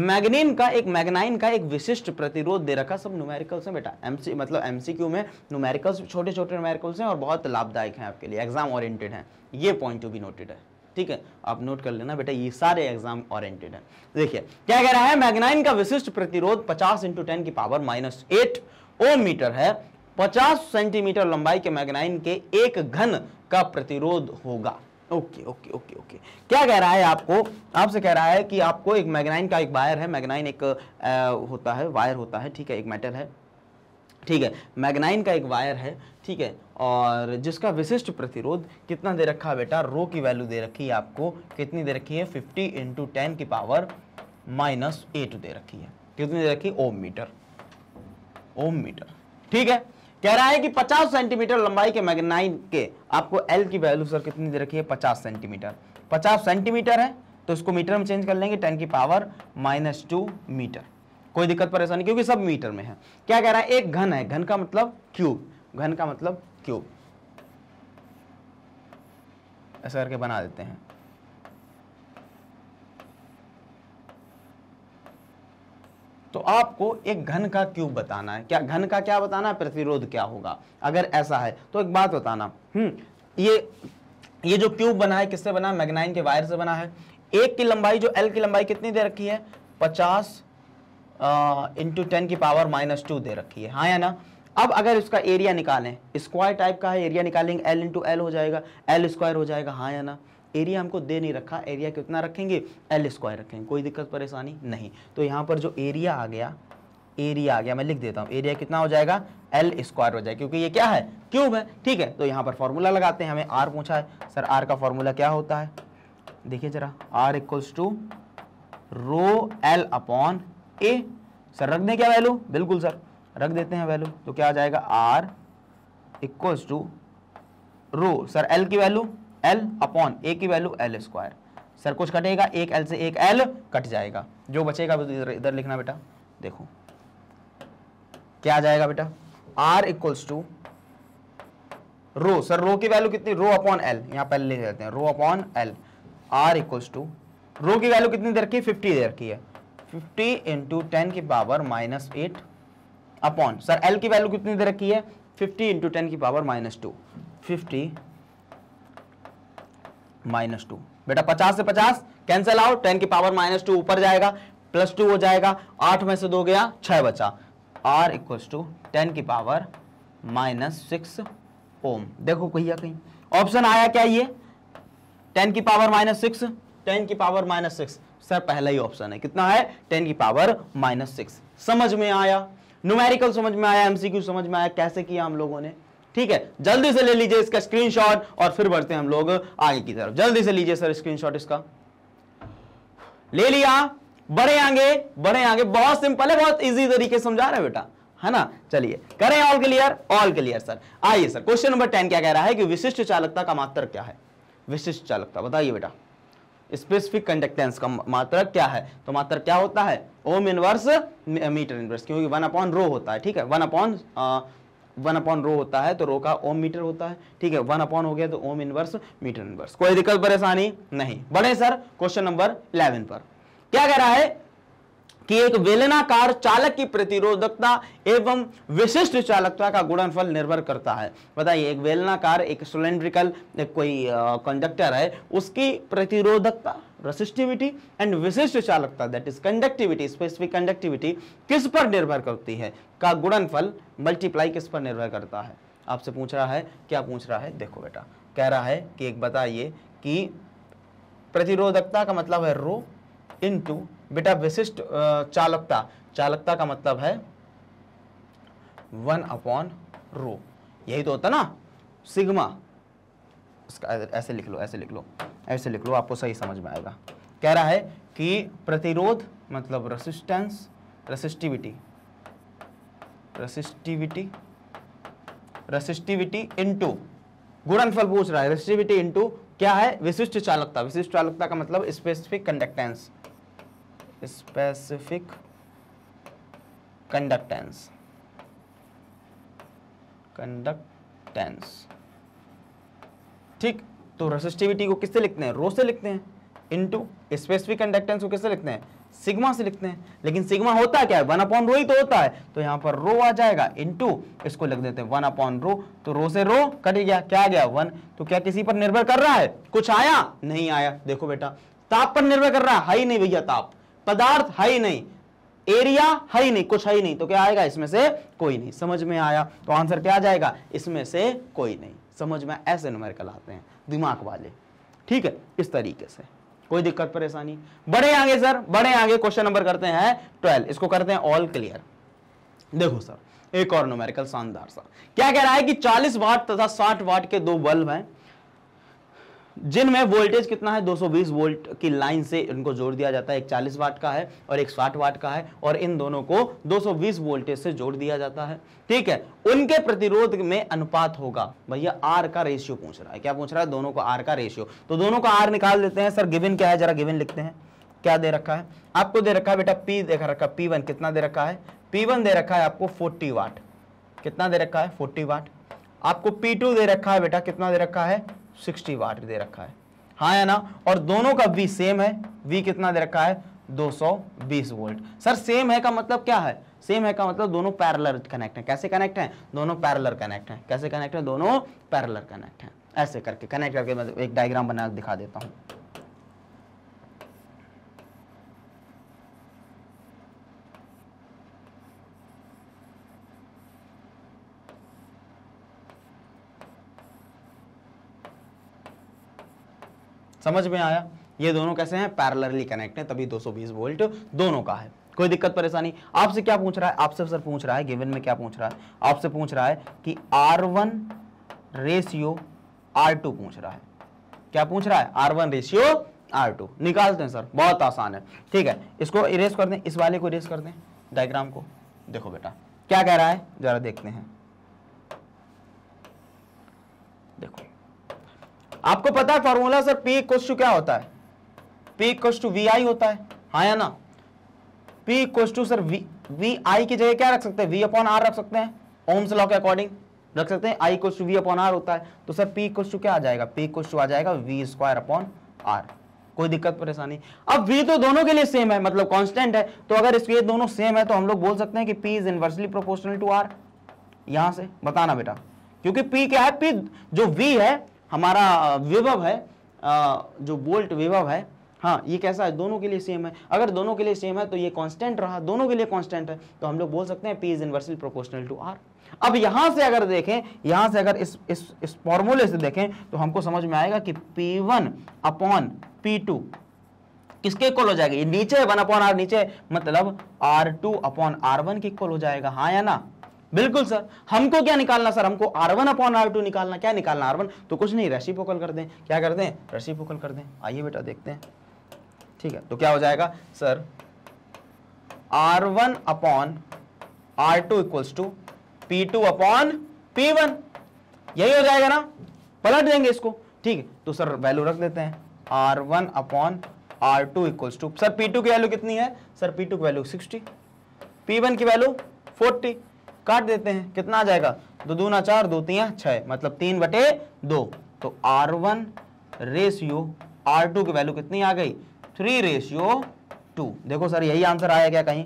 मैग्नीन का एक मैग्नाइन का एक विशिष्ट प्रतिरोध दे रखा सब न्यूमेरिकल्स हैं बेटा एमसी मतलब एमसीक्यू में न्यूमेरिकल्स छोटे छोटे न्यूमेरिकल्स हैं और बहुत लाभदायक हैं आपके लिए एग्जाम ओरिएंटेड हैं ये पॉइंट टू बी नोटेड है ठीक है आप नोट कर लेना बेटा ये सारे एग्जाम ओरिएंटेड है देखिए क्या कह रहा है मैग्नाइन का विशिष्ट प्रतिरोध पचास इंटू टेन की power minus eight ohm metre है पचास सेंटीमीटर लंबाई के मैग्नाइन के एक घन का प्रतिरोध होगा ओके ओके ओके ओके क्या कह रहा है आपको आपसे कह रहा है कि आपको एक मैगनाइन का एक वायर है मैगनाइन एक आ, होता है वायर होता है ठीक है एक मेटल है ठीक है मैगनाइन का एक वायर है ठीक है और जिसका विशिष्ट प्रतिरोध कितना दे रखा है बेटा रो की वैल्यू दे रखी है आपको कितनी दे रखी है फिफ्टी इंटू टेन की पावर माइनस एट दे रखी है कितनी दे रखी ओम मीटर ओम मीटर ठीक है कह रहा है कि 50 सेंटीमीटर लंबाई के मैगनाइन के आपको एल की वैल्यू सर कितनी दे रखी है 50 सेंटीमीटर 50 सेंटीमीटर है तो इसको मीटर में चेंज कर लेंगे 10 की पावर माइनस टू मीटर कोई दिक्कत परेशानी क्योंकि सब मीटर में है क्या कह रहा है एक घन है घन का मतलब क्यूब घन का मतलब क्यूब ऐसा करके बना देते हैं तो आपको एक घन का क्यूब बताना है क्या घन का क्या बताना है प्रतिरोध क्या होगा अगर ऐसा है तो एक बात बताना हम्म ये ये जो क्यूब बना है किससे बना मैग्नाइन के वायर से बना है एक की लंबाई जो एल की लंबाई कितनी दे रखी है पचास इंटू टेन की पावर माइनस टू दे रखी है हाँ या ना अब अगर इसका एरिया निकालें स्क्वायर टाइप का है एरिया निकालेंगे एल इंटू एल हो जाएगा एल स्क्वायर हो जाएगा हाँ या ना एरिया हमको दे नहीं रखा एरिया कितना रखेंगे एल स्क्वायर रखेंगे कोई दिक्कत परेशानी नहीं तो यहाँ पर जो एरिया आ गया एरिया आ गया मैं लिख देता हूँ एरिया कितना हो जाएगा एल स्क्वायर हो जाएगा क्योंकि ये क्या है क्यूब है ठीक है तो यहाँ पर फॉर्मूला लगाते हैं हमें आर पूछा है सर आर का फॉर्मूला क्या होता है देखिए जरा R equals to rho L upon A sir रख दें क्या वैल्यू बिल्कुल सर रख देते हैं वैल्यू तो क्या आ जाएगा R equals to rho sir L की वैल्यू एल अपॉन ए की वैल्यू एल स्क्वायर सर कुछ कटेगा एक एल से एक एल कट जाएगा जो बचेगा इधर इधर लिखना बेटा देखो क्या आ जाएगा बेटा R equals to rho sir rho की वैल्यू कितनी रो अपॉन एल यहाँ पहले लिख देते हैं rho upon L R equals to rho की वैल्यू कितनी देर की फिफ्टी देर की है फिफ्टी इंटू टेन की power minus eight upon sir L की वैल्यू कितनी देर की है फिफ्टी इंटू टेन की power minus two fifty minus two बेटा पचास से पचास कैंसिल आओ टेन की पावर माइनस टू ऊपर जाएगा प्लस टू हो जाएगा आठ में से दो गया छह बचा आर इक्व टू टेन की पावर माइनस सिक्स ओम देखो कहीं या कहीं ऑप्शन आया क्या ये टेन की पावर माइनस सिक्स टेन की पावर माइनस सिक्स सर पहला ही ऑप्शन है कितना है टेन की पावर माइनस सिक्स समझ में आया न्यूमेरिकल समझ में आया एमसीक्यू समझ में आया कैसे किया हम लोगों ने ठीक है जल्दी से ले लीजिए इसका स्क्रीनशॉट और फिर बढ़ते हैं हम लोग आगे की तरफ जल्दी से लीजिए सर स्क्रीनशॉट इसका ले लिया बड़े आगे बड़े आगे बहुत सिंपल है बहुत इजी तरीके समझा रहे बेटा है ना चलिए करें all clear all clear sir आइए सर क्वेश्चन नंबर टेन क्या कह रहा है कि विशिष्ट चालकता का मात्र क्या है विशिष्ट चालकता बताइए बेटा स्पेसिफिक कंडक्टेंस का मात्र क्या है तो मात्र क्या होता है ओम इनवर्स मीटर इनवर्स क्योंकि वन अपॉन रो होता है ठीक है one upon one upon rho होता है तो रो का ओम मीटर होता है ठीक है वन अपॉन हो गया तो ओम इनवर्स मीटर इनवर्स कोई दिक्कत परेशानी नहीं बढ़े सर क्वेश्चन नंबर इलेवन पर क्या कह रहा है कि एक वेलनाकार चालक की प्रतिरोधकता एवं विशिष्ट चालकता का गुणनफल निर्भर करता है बताइए एक वेलनाकार एक सिलेंड्रिकल कोई कंडक्टर है उसकी प्रतिरोधकता रेसिस्टिविटी एंड विशिष्ट चालकता that is conductivity specific conductivity किस पर निर्भर करती है का गुणनफल मल्टीप्लाई किस पर निर्भर करता है आपसे पूछ रहा है क्या पूछ रहा है देखो बेटा कह रहा है कि एक बताइए कि प्रतिरोधकता का मतलब है रो इनटू बेटा विशिष्ट चालकता चालकता का मतलब है वन अपॉन रो यही तो होता ना सिग्मा उसका ऐसे लिख लो ऐसे लिख लो ऐसे लिख लो आपको सही समझ में आएगा कह रहा है कि प्रतिरोध मतलब resistance resistivity resistivity resistivity into गुणनफल पूछ रहा है रेसिस्टिविटी इनटू क्या है विशिष्ट चालकता विशिष्ट चालकता का मतलब specific conductance specific conductance conductance ठीक तो रेसिस्टिविटी को किससे लिखते हैं रो से लिखते हैं इनटू स्पेसिफिक कंडक्टेंस को किससे लिखते हैं सिग्मा से लिखते हैं लेकिन सिग्मा होता क्या है वन अपॉन रो ही तो होता है तो यहां पर रो आ जाएगा इनटू इसको लिख देते हैं वन अपॉन रो तो रो से रो कट गया क्या गया वन तो क्या किसी पर निर्भर कर रहा है कुछ आया नहीं आया देखो बेटा ताप पर निर्भर कर रहा है हाई नहीं भैया ताप पदार्थ है ही नहीं एरिया है ही नहीं कुछ है ही नहीं तो क्या आएगा इसमें से कोई नहीं समझ में आया तो आंसर क्या जाएगा इसमें से कोई नहीं समझ में ऐसे न्यूमेरिकल आते हैं दिमाग वाले ठीक है इस तरीके से कोई दिक्कत परेशानी बड़े आगे सर बड़े आगे क्वेश्चन नंबर करते हैं ट्वेल्व इसको करते हैं ऑल क्लियर देखो सर एक और नोमेरिकल शानदार सा क्या कह रहा है कि 40 वाट तथा 60 वाट के दो बल्ब हैं जिनमें वोल्टेज कितना है 220 वोल्ट की लाइन से उनको जोड़ दिया जाता है एक 40 वाट का है और एक 60 वाट का है और इन दोनों को 220 वोल्टेज से जोड़ दिया जाता है ठीक है उनके प्रतिरोध में अनुपात होगा भैया आर का रेशियो पूछ रहा है क्या पूछ रहा है दोनों को आर का रेशियो तो दोनों को आर निकाल देते हैं सर गिविन क्या है जरा गिविन लिखते हैं क्या दे रखा है आपको दे रखा है बेटा पी दे रखा पी वन कितना दे रखा है पी वन दे रखा है आपको फोर्टी वाट कितना दे रखा है फोर्टी वाट आपको पी टू दे रखा है बेटा कितना दे रखा है सिक्सटी वाट दे रखा है हाँ या ना और दोनों का वी सेम है वी कितना दे रखा है 220 वोल्ट सर सेम है का मतलब क्या है सेम है का मतलब दोनों पैरलर कनेक्ट हैं कैसे कनेक्ट हैं दोनों पैरलर कनेक्ट हैं कैसे कनेक्ट हैं दोनों पैरलर कनेक्ट हैं ऐसे करके कनेक्ट करके मैं एक डायग्राम बना दिखा देता हूँ समझ में आया ये दोनों कैसे हैं पैरलरली कनेक्ट है तभी 220 वोल्ट दोनों का है कोई दिक्कत परेशानी आपसे क्या पूछ रहा है आपसे सर पूछ रहा है गिवन में क्या पूछ रहा है आपसे पूछ रहा है कि R one ratio R two पूछ रहा है क्या पूछ रहा है R one ratio R two निकालते हैं सर बहुत आसान है ठीक है इसको इरेज कर दें इस वाले को इरेज कर दें डायग्राम को देखो बेटा क्या कह रहा है जरा देखते हैं आपको पता है formula sir P equal to क्या होता है P equal to V I होता है हाँ या ना P equal to sir V V I की जगह क्या रख सकते हैं वी अपॉन आर रख सकते हैं ओम्स लॉ के अकॉर्डिंग रख सकते हैं I equal to V upon R होता है तो सर पी इक्व टू क्या आ जाएगा पी इक्व टू आ जाएगा वी स्क्वायर अपॉन आर कोई दिक्कत परेशानी अब वी तो दोनों के लिए सेम है मतलब कॉन्स्टेंट है तो अगर इसके ये दोनों सेम है तो हम लोग बोल सकते हैं कि P is inversely proportional to R यहां से बताना बेटा क्योंकि p क्या है p जो v है हमारा विभव है जो बोल्ट विभव है हाँ ये कैसा है दोनों के लिए सेम है अगर दोनों के लिए सेम है तो ये कांस्टेंट रहा दोनों के लिए कांस्टेंट है तो हम लोग बोल सकते हैं P is inversely proportional to R अब यहां से अगर देखें यहां से अगर इस इस इस फॉर्मूले से देखें तो हमको समझ में आएगा कि P one upon P two किसके इक्वल हो जाएगा ये नीचे वन अपॉन आर नीचे मतलब R two upon R one के इक्वल हो जाएगा हाँ या ना बिल्कुल सर हमको क्या निकालना सर हमको R one upon R two निकालना क्या निकालना आर वन तो कुछ नहीं पोकल कर दें क्या कर दें पोकल कर दें आइए बेटा देखते हैं ठीक है तो क्या हो जाएगा sir R one upon R two equals to P two upon P one यही हो जाएगा ना पलट देंगे इसको ठीक है तो सर वैल्यू रख देते हैं R one upon R two equals to sir P two की वैल्यू कितनी है सर पी टू की वैल्यू सिक्सटी पी वन की वैल्यू फोर्टी काट देते हैं कितना आ जाएगा दो दूना चार दो तीन छः मतलब तीन बटे दो तो R one ratio R two की वैल्यू कितनी आ गई थ्री रेशियो टू देखो सर यही आंसर आया क्या कहीं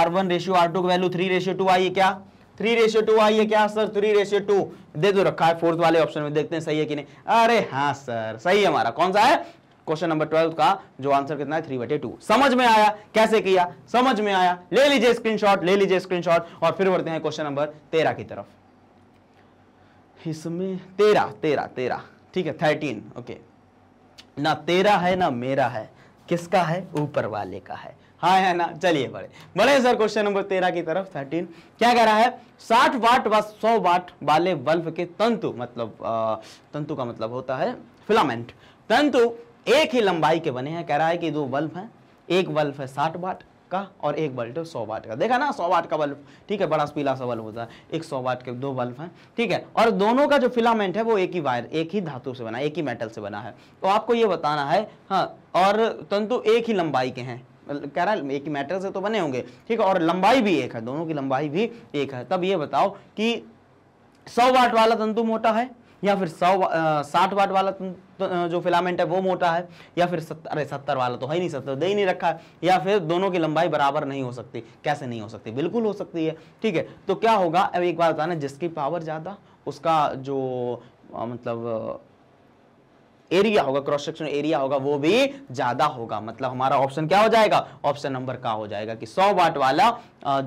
R one ratio R two की वैल्यू थ्री रेशियो टू आई है क्या थ्री रेशियो टू आई है क्या सर थ्री रेशियो टू दे दो तो रखा है फोर्थ वाले ऑप्शन में देखते हैं सही है कि नहीं अरे हाँ सर सही है हमारा कौन सा है क्वेश्चन नंबर ट्वेल्व का जो आंसर कितना है थ्री बटे टू समझ में आया कैसे किया समझ में आया ले लीजिए स्क्रीनशॉट ले लीजिए स्क्रीनशॉट और फिर बढ़ते हैं क्वेश्चन नंबर तेरह की तरफ इसमें तेरह तेरह तेरह ठीक है थर्टीन ओके ना तेरा है ना मेरा है किसका है ऊपर वाले का है हाँ है ना चलिए बड़े बड़े सर क्वेश्चन नंबर तेरह की तरफ थर्टीन क्या कह रहा है साठ वाट व सौ वाट वाले बल्ब के तंतु मतलब आ, तंतु का मतलब होता है फिलामेंट तंतु एक ही लंबाई के बने हैं कह रहा है कि दो बल्ब हैं एक बल्ब है साठ वाट का और एक बल्ब सौ वाट का देखा ना सौ वाट का बल्ब ठीक है बड़ा पीला सा बल्ब होता है एक सौ वाट के दो बल्ब हैं ठीक है और दोनों का जो फिलामेंट है वो एक ही वायर एक ही धातु से बना एक ही मेटल से बना है तो आपको ये बताना है हाँ और तंतु एक ही लंबाई के हैं कह रहा है एक ही मेटल से तो बने होंगे ठीक है और लंबाई भी एक है दोनों की लंबाई भी एक है तब ये बताओ कि सौ वाट वाला तंतु मोटा है या फिर सौ साठ वाट वाला तो, जो फिलामेंट है वो मोटा है या फिर सत्तर अरे सत्तर वाला तो है ही नहीं सत्तर दे ही नहीं रखा है या फिर दोनों की लंबाई बराबर नहीं हो सकती कैसे नहीं हो सकती बिल्कुल हो सकती है ठीक है तो क्या होगा अब एक बार बताना जिसकी पावर ज़्यादा उसका जो आ, मतलब एरिया होगा क्रॉस सेक्शन एरिया होगा वो भी ज्यादा होगा मतलब हमारा ऑप्शन क्या हो जाएगा ऑप्शन नंबर का हो जाएगा कि 100 वाट वाला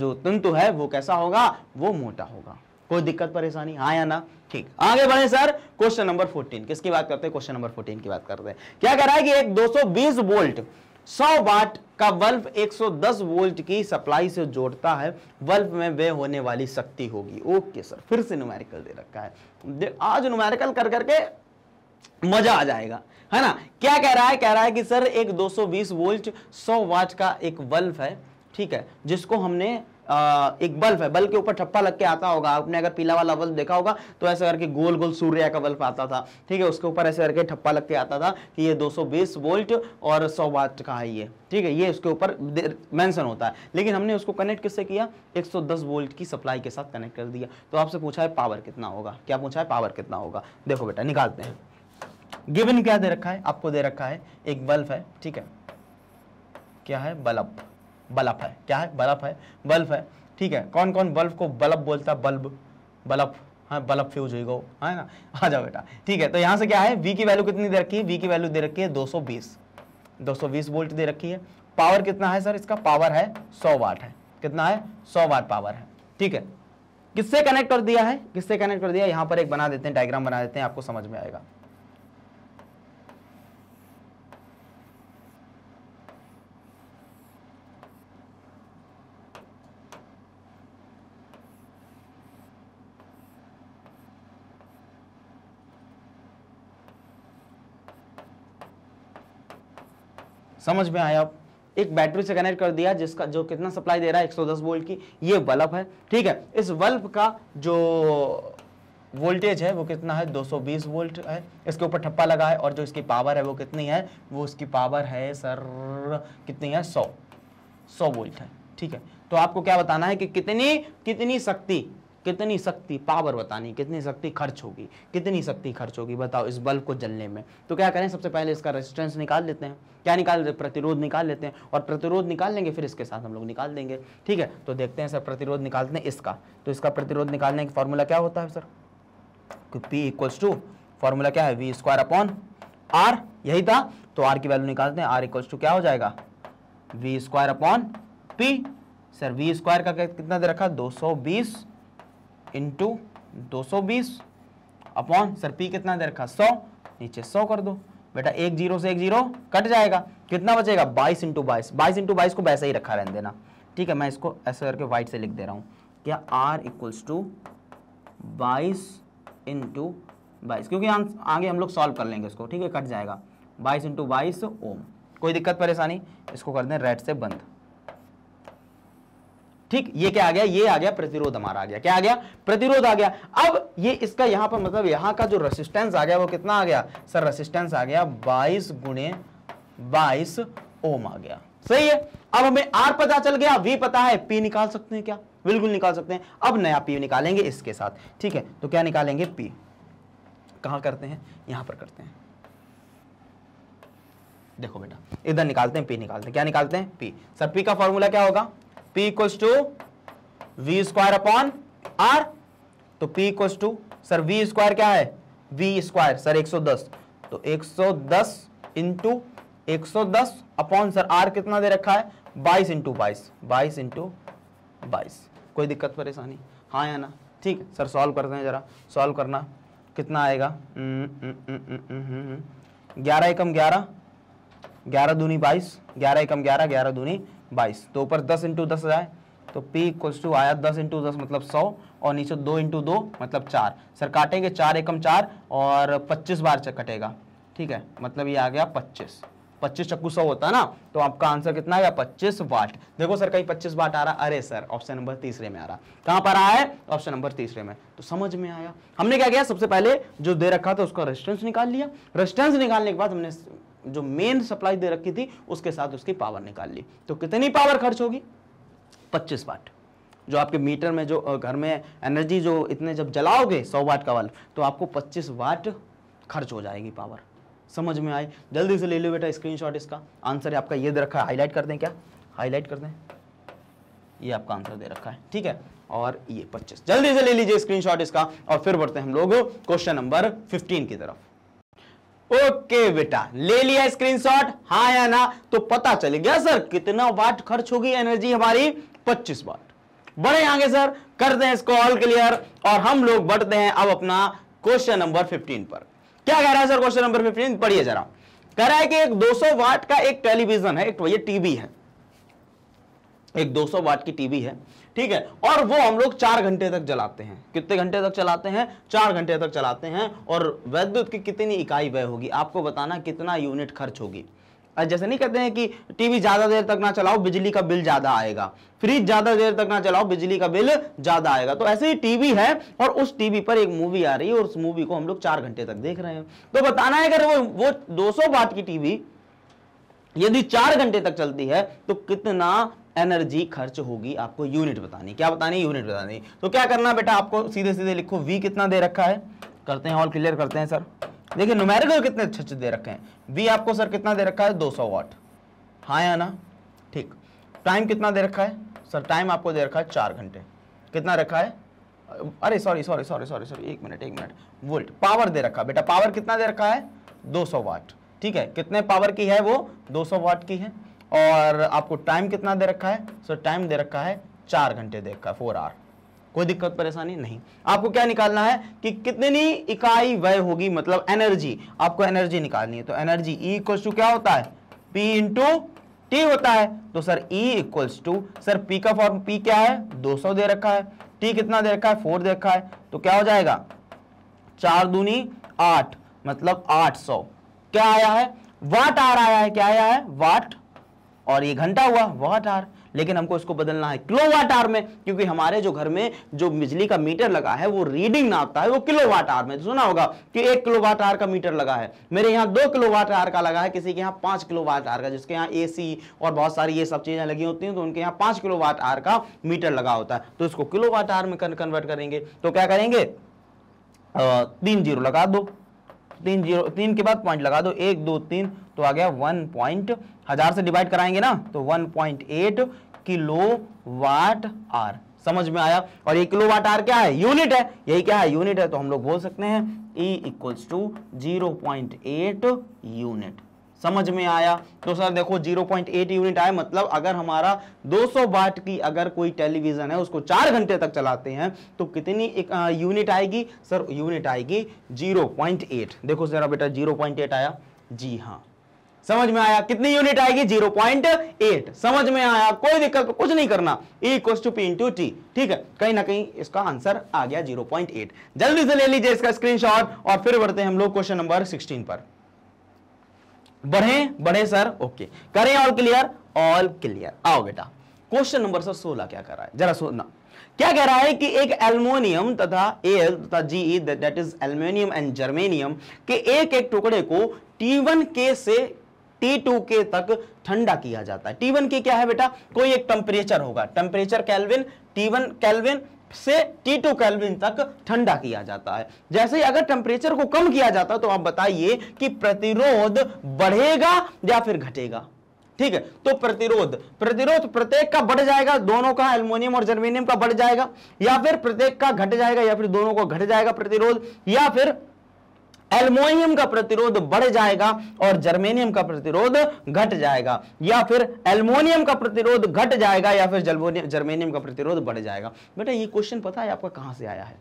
जो तंतु है वो कैसा होगा वो मोटा होगा कोई दिक्कत परेशानी हाँ या ना ठीक आगे बढ़े सर क्वेश्चन नंबर 14 किसकी बात करते हैं क्वेश्चन नंबर 14 की बात करते हैं क्या कह रहा है कि एक 220 वोल्ट 100 वाट का बल्ब 110 वोल्ट की सप्लाई से जोड़ता है बल्ब में वे होने वाली शक्ति होगी ओके सर फिर से न्यूमेरिकल दे रखा है आज न्यूमेरिकल कर करके मजा आ जाएगा है ना क्या कह रहा है कह रहा है कि सर एक 220 वोल्ट 100 वाट का एक बल्ब है ठीक है जिसको हमने एक बल्ब है बल्ब के ऊपर ठप्पा लग के आता होगा आपने अगर पीला वाला बल्ब देखा होगा तो ऐसे करके गोल गोल सूर्य का बल्ब आता था ठीक है उसके ऊपर ऐसे करके ठप्पा लग के आता था कि ये 220 वोल्ट और 100 वाट का है ये ठीक है ये उसके ऊपर मेंशन होता है लेकिन हमने उसको कनेक्ट किससे किया 110 वोल्ट की सप्लाई के साथ कनेक्ट कर दिया तो आपसे पूछा है पावर कितना होगा क्या पूछा है पावर कितना होगा देखो बेटा निकालते हैं गिवन क्या दे रखा है आपको दे रखा है एक बल्ब है ठीक है क्या है बल्ब बल्ब है क्या है बल्ब है बल्ब है ठीक है कौन कौन बल्ब को बल्ब बोलता है बल्ब बल्ब हाँ बल्ब फ्यूज हुई गो है ना आ जाओ बेटा ठीक है तो यहाँ से क्या है वी की वैल्यू कितनी दे रखी है वी की वैल्यू दे रखी है 220 220 वोल्ट दे रखी है पावर कितना है सर इसका पावर है 100 वाट है कितना है 100 वाट पावर है ठीक है किससे कनेक्ट कर दिया है किससे कनेक्ट कर दिया यहाँ पर एक बना देते हैं डायग्राम बना देते हैं आपको समझ में आएगा समझ में आया आप एक बैटरी से कनेक्ट कर दिया जिसका जो कितना सप्लाई दे रहा है 110 वोल्ट की ये बल्ब है ठीक है इस बल्ब का जो वोल्टेज है वो कितना है 220 वोल्ट है इसके ऊपर ठप्पा लगा है और जो इसकी पावर है वो कितनी है वो उसकी पावर है सर कितनी है 100 100 वोल्ट है ठीक है तो आपको क्या बताना है कि कितनी कितनी शक्ति कितनी शक्ति पावर बतानी कितनी शक्ति खर्च होगी कितनी शक्ति खर्च होगी बताओ इस बल्ब को जलने में तो क्या करें सबसे पहले इसका रेजिस्टेंस निकाल लेते हैं क्या निकाल प्रतिरोध निकाल लेते हैं और प्रतिरोध निकाल लेंगे फिर इसके साथ हम लोग निकाल देंगे ठीक है तो देखते हैं सर प्रतिरोध निकालते हैं इसका तो इसका प्रतिरोध निकालने का फॉर्मूला क्या होता है sir P equals to formula क्या है वी स्क्वायर अपॉन आर यही था तो आर की वैल्यू निकालते हैं आर इक्वल्स टू क्या हो जाएगा V square upon P sir V square का कितना दे रखा दो सौ बीस इंटू दो सौ बीस अपॉन सर पी कितना दे रखा सौ नीचे सौ कर दो बेटा एक जीरो से एक जीरो कट जाएगा कितना बचेगा बाईस इंटू बाईस बाईस इंटू बाईस को वैसे ही रखा रहने देना ठीक है मैं इसको ऐसे करके वाइट से लिख दे रहा हूँ क्या आर इक्वल्स टू बाईस इंटू बाईस क्योंकि हम आगे हम लोग सॉल्व कर लेंगे इसको ठीक है कट जाएगा बाईस इंटू बाईस ओम कोई दिक्कत परेशानी इसको कर दें रेड से बंद ठीक ये क्या आ गया ये आ गया प्रतिरोध हमारा आ गया क्या आ गया प्रतिरोध आ गया अब ये इसका यहां पर मतलब यहां का जो रेसिस्टेंस आ गया वो कितना आ गया सर रेसिस्टेंस आ गया 22 गुणे बाईस ओम आ गया सही है अब हमें आर पता चल गया वी पता है पी निकाल सकते हैं क्या बिल्कुल निकाल सकते हैं अब नया पी निकालेंगे इसके साथ ठीक है तो क्या निकालेंगे पी कहा करते हैं यहां पर करते हैं देखो बेटा इधर निकालते हैं पी निकालते हैं क्या निकालते हैं पी सर पी का फॉर्मूला क्या होगा P equal to V square upon R तो P equal to sir V square क्या है V स्क्वायर सर 110 तो 110 इंटू अपॉन सर R कितना दे रखा है 22 इंटू बाईस बाईस इंटू बाईस कोई दिक्कत परेशानी हाँ या ना ठीक है सर सॉल्व करते हैं जरा सॉल्व करना कितना आएगा हम्म, हम्म, हम्म, ग्यारह एकम ग्यारह ग्यारह दूनी बाईस ग्यारह एकम ग्यारह ग्यारह दूनी बाईस तो ऊपर दस इंटू दस आए तो P इक्वल्स टू आया दस इंटू दस मतलब सौ और नीचे दो इंटू दो मतलब चार सर काटेंगे चार एकम चार और पच्चीस बार कटेगा ठीक है मतलब ये आ गया पच्चीस पच्चीस चक्कू सौ होता ना तो आपका आंसर कितना आया पच्चीस वाट देखो सर कहीं पच्चीस वाट आ रहा अरे सर ऑप्शन नंबर तीसरे में आ रहा कहां पर आया है ऑप्शन नंबर तीसरे में तो समझ में आया हमने क्या किया सबसे पहले जो दे रखा था उसका रेस्टेंस निकाल लिया रेस्टेंस निकालने के बाद हमने जो मेन सप्लाई दे रखी थी उसके साथ उसकी पावर निकाल ली तो कितनी पावर खर्च होगी पच्चीस वाट जो आपके मीटर में जो घर में एनर्जी जो इतने जब जलाओगे सौ वाट का वाल तो आपको पच्चीस वाट खर्च हो जाएगी पावर समझ में आए जल्दी से ले लो बेटा स्क्रीनशॉट इसका आंसर है आपका ये दे रखा है हाईलाइट कर दें क्या हाईलाइट कर दें ये आपका आंसर दे रखा है ठीक है और ये पच्चीस जल्दी से ले लीजिए स्क्रीनशॉट इसका और फिर बढ़ते हैं हम लोग क्वेश्चन नंबर फिफ्टीन की तरफ ओके बेटा ले लिया स्क्रीनशॉट शॉट हाँ या ना तो पता चल गया सर कितना वाट खर्च होगी एनर्जी हमारी 25 वाट बड़े आगे सर करते हैं इसको ऑल क्लियर और हम लोग बढ़ते हैं अब अपना क्वेश्चन नंबर 15 पर क्या कह रहा है सर क्वेश्चन नंबर फिफ्टीन पढ़िए जरा कह रहा है कि एक 200 वाट का एक टेलीविजन है एक तो ये टीवी है एक 200 वाट की टीवी है ठीक है और वो हम लोग चार घंटे तक जलाते हैं कितने घंटे तक चलाते हैं चार घंटे तक चलाते हैं और वैद्युत की कितनी इकाई व्यय होगी आपको बताना कितना यूनिट खर्च होगी जैसे नहीं कहते हैं कि टीवी ज्यादा देर तक ना चलाओ बिजली का बिल ज्यादा आएगा फ्रिज ज्यादा देर तक ना चलाओ बिजली का बिल ज्यादा आएगा तो ऐसे ही टीवी है और उस टीवी पर एक मूवी आ रही है और उस मूवी को हम लोग चार घंटे तक देख रहे हैं तो बताना है अगर वो वो दो वाट की टीवी यदि चार घंटे तक चलती है तो कितना एनर्जी खर्च होगी आपको यूनिट बतानी क्या बतानी यूनिट बतानी तो क्या करना बेटा आपको सीधे सीधे लिखो वी कितना दे रखा है करते हैं ऑल क्लियर करते हैं सर देखिए नुमेरिकल कितने अच्छे अच्छे दे रखे हैं वी आपको सर कितना दे रखा है 200 वाट हाँ या ना ठीक टाइम कितना दे रखा है सर टाइम आपको दे रखा है चार घंटे कितना रखा है अरे sorry sorry sorry sorry sorry एक मिनट एक मिनट वोल्ट पावर दे रखा है बेटा पावर कितना दे रखा है 200 वाट ठीक है कितने पावर की है वो 200 वाट की है और आपको टाइम कितना दे रखा है सर टाइम दे रखा है चार घंटे दे रखा है फोर आवर कोई दिक्कत परेशानी नहीं आपको क्या निकालना है कि कितनी इकाई व्यय होगी मतलब एनर्जी आपको एनर्जी निकालनी है तो एनर्जी ई इक्वल्स टू क्या होता है पी इंटू टी होता है तो sir E equals to sir P का फॉर्म पी क्या है 200 दे रखा है टी कितना दे रखा है फोर दे रखा है तो क्या हो जाएगा चार दूनी आठ मतलब सौ क्या आया है वाट आर आया है क्या आया है वाट और ये घंटा हुआ वाट आर लेकिन हमको इसको बदलना है वाट आर में क्योंकि हमारे जो घर में जो बिजली का मीटर लगा है वो रीडिंग नापता है वो वाट आर में तो सुना होगा कि एक किलोवाट आर का मीटर लगा है मेरे यहाँ दो वाट आर का लगा है किसी के यहाँ पांच वाट आर का जिसके यहाँ ए और बहुत सारी ये सब चीजें लगी होती हैं तो उनके यहाँ पांच वाट आर का मीटर लगा होता है तो इसको वाट आर में कन्वर्ट करेंगे तो क्या करेंगे तीन जीरो लगा दो तीन जीरो तीन के बाद पॉइंट लगा दो एक दो तीन तो आ गया वन पॉइंट हजार से डिवाइड कराएंगे ना तो one point eight kilowatt R समझ में आया और ये किलो वाट आर क्या है यूनिट है यही क्या है यूनिट है तो हम लोग बोल सकते हैं E equals to zero point eight unit समझ में आया तो सर देखो 0.8 यूनिट आए मतलब अगर हमारा 200 वाट की अगर कोई टेलीविजन है उसको चार घंटे तक चलाते हैं तो कितनी यूनिट आएगी सर यूनिट आएगी 0.8 देखो जरा बेटा 0.8 आया जी हाँ समझ में आया कितनी यूनिट आएगी जीरो पॉइंट एट समझ में आया कोई दिक्कत कुछ नहीं करना E equal to P into T ठीक है कहीं ना कहीं इसका आंसर आ गया जीरो पॉइंट एट जल्दी से ले लीजिए इसका स्क्रीनशॉट और फिर बढ़ते हैं हम लोग क्वेश्चन नंबर सिक्सटीन पर बढ़े बढ़े सर ओके करें ऑल क्लियर ऑल क्लियर आओ बेटा क्वेश्चन नंबर सर सोलह क्या कर रहा है जरा सुनना क्या कह रहा है कि एक एल्मोनियम तथा एल तथा G that is aluminium and germanium के एक एक टुकड़े को टी वन के से टी टू के तक ठंडा किया जाता है टी वन की क्या है बेटा कोई एक टेम्परेचर होगा temperature kelvin T one kelvin से टी टू कैलविन तक ठंडा किया जाता है जैसे ही अगर टेम्परेचर को कम किया जाता है तो आप बताइए कि प्रतिरोध बढ़ेगा या फिर घटेगा ठीक है तो प्रतिरोध प्रतिरोध प्रत्येक का बढ़ जाएगा दोनों का एल्युमिनियम और जर्मेनियम का बढ़ जाएगा या फिर प्रत्येक का घट जाएगा या फिर दोनों का घट जाएगा प्रतिरोध या फिर एल्मोनियम का प्रतिरोध बढ़ जाएगा और जर्मेनियम का प्रतिरोध घट जाएगा या फिर एल्मोनियम का प्रतिरोध घट जाएगा या फिर जर्मेनियम का प्रतिरोध बढ़ जाएगा बेटा ये क्वेश्चन पता है आपका कहां से आया है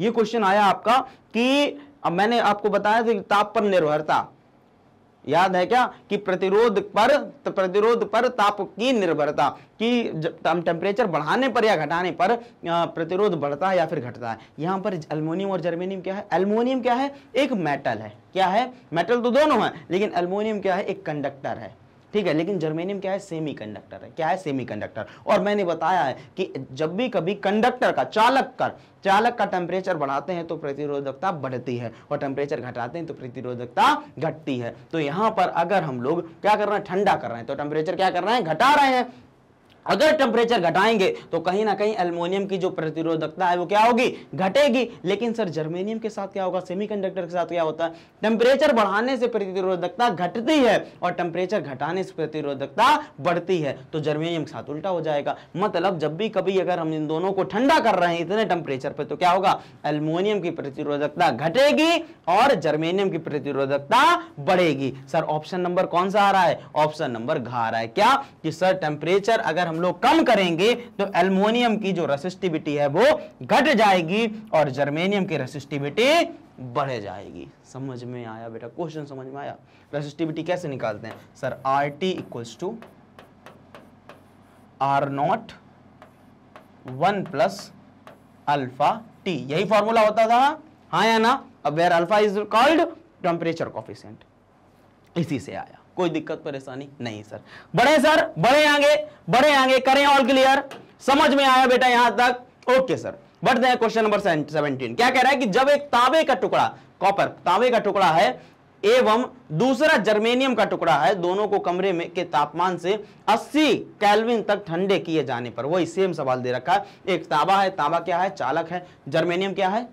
ये क्वेश्चन आया आपका कि अब मैंने आपको बताया था ताप पर निर्भरता याद है क्या कि प्रतिरोध पर प्रतिरोध पर ताप की निर्भरता कि हम टेम्परेचर बढ़ाने पर या घटाने पर प्रतिरोध बढ़ता है या फिर घटता है यहाँ पर अल्मोनियम और जर्मेनियम क्या है अल्मोनियम क्या है एक मेटल है क्या है मेटल तो दोनों है लेकिन अल्मोनियम क्या है एक कंडक्टर है ठीक है लेकिन जर्मेनियम क्या है सेमी कंडक्टर है क्या है सेमी कंडक्टर और मैंने बताया है कि जब भी कभी कंडक्टर का चालक कर चालक का टेम्परेचर बढ़ाते हैं तो प्रतिरोधकता बढ़ती है और टेम्परेचर घटाते हैं तो प्रतिरोधकता घटती है तो यहाँ पर अगर हम लोग क्या कर रहे हैं ठंडा कर रहे हैं तो टेम्परेचर क्या कर रहे हैं घटा रहे हैं अगर टेम्परेचर घटाएंगे तो कहीं ना कहीं अल्मोनियम की जो प्रतिरोधकता है वो क्या होगी घटेगी लेकिन सर जर्मेनियम के साथ क्या होगा सेमीकंडक्टर के साथ क्या होता है टेम्परेचर बढ़ाने से प्रतिरोधकता घटती है और टेम्परेचर घटाने से प्रतिरोधकता बढ़ती है तो जर्मेनियम के साथ उल्टा हो जाएगा मतलब जब भी कभी अगर हम इन दोनों को ठंडा कर रहे हैं इतने टेम्परेचर पर तो क्या होगा अल्मोनियम की प्रतिरोधकता घटेगी और जर्मेनियम की प्रतिरोधकता बढ़ेगी सर ऑप्शन नंबर कौन सा आ रहा है ऑप्शन नंबर घा आ रहा है क्या कि सर टेम्परेचर अगर हम लोग कम करेंगे तो एल्युमिनियम की जो रेसिस्टिविटी है वो घट जाएगी और जर्मेनियम की रेसिस्टिविटी बढ़ जाएगी समझ में आया बेटा क्वेश्चन समझ में आया रेसिस्टिविटी कैसे निकालते हैं sir R T equals to R naught one plus alpha T यही फॉर्मूला होता था हाँ या ना अब where alpha is called temperature coefficient इसी से आया कोई दिक्कत परेशानी नहीं सर बड़े सर बड़े आगे बड़े आगे करें ऑल क्लियर समझ में आया बेटा यहां तक ओके सर बढ़ते हैं क्वेश्चन नंबर सेवनटीन क्या कह रहा है कि जब एक तांबे का टुकड़ा कॉपर तांबे का टुकड़ा है एवं दूसरा जर्मेनियम का टुकड़ा है दोनों को कमरे में के तापमान से 80 कैलविन तक ठंडे किए जाने पर वही सेम सवाल दे रखा है एक ताबा है तांबा क्या है चालक है जर्मेनियम क्या है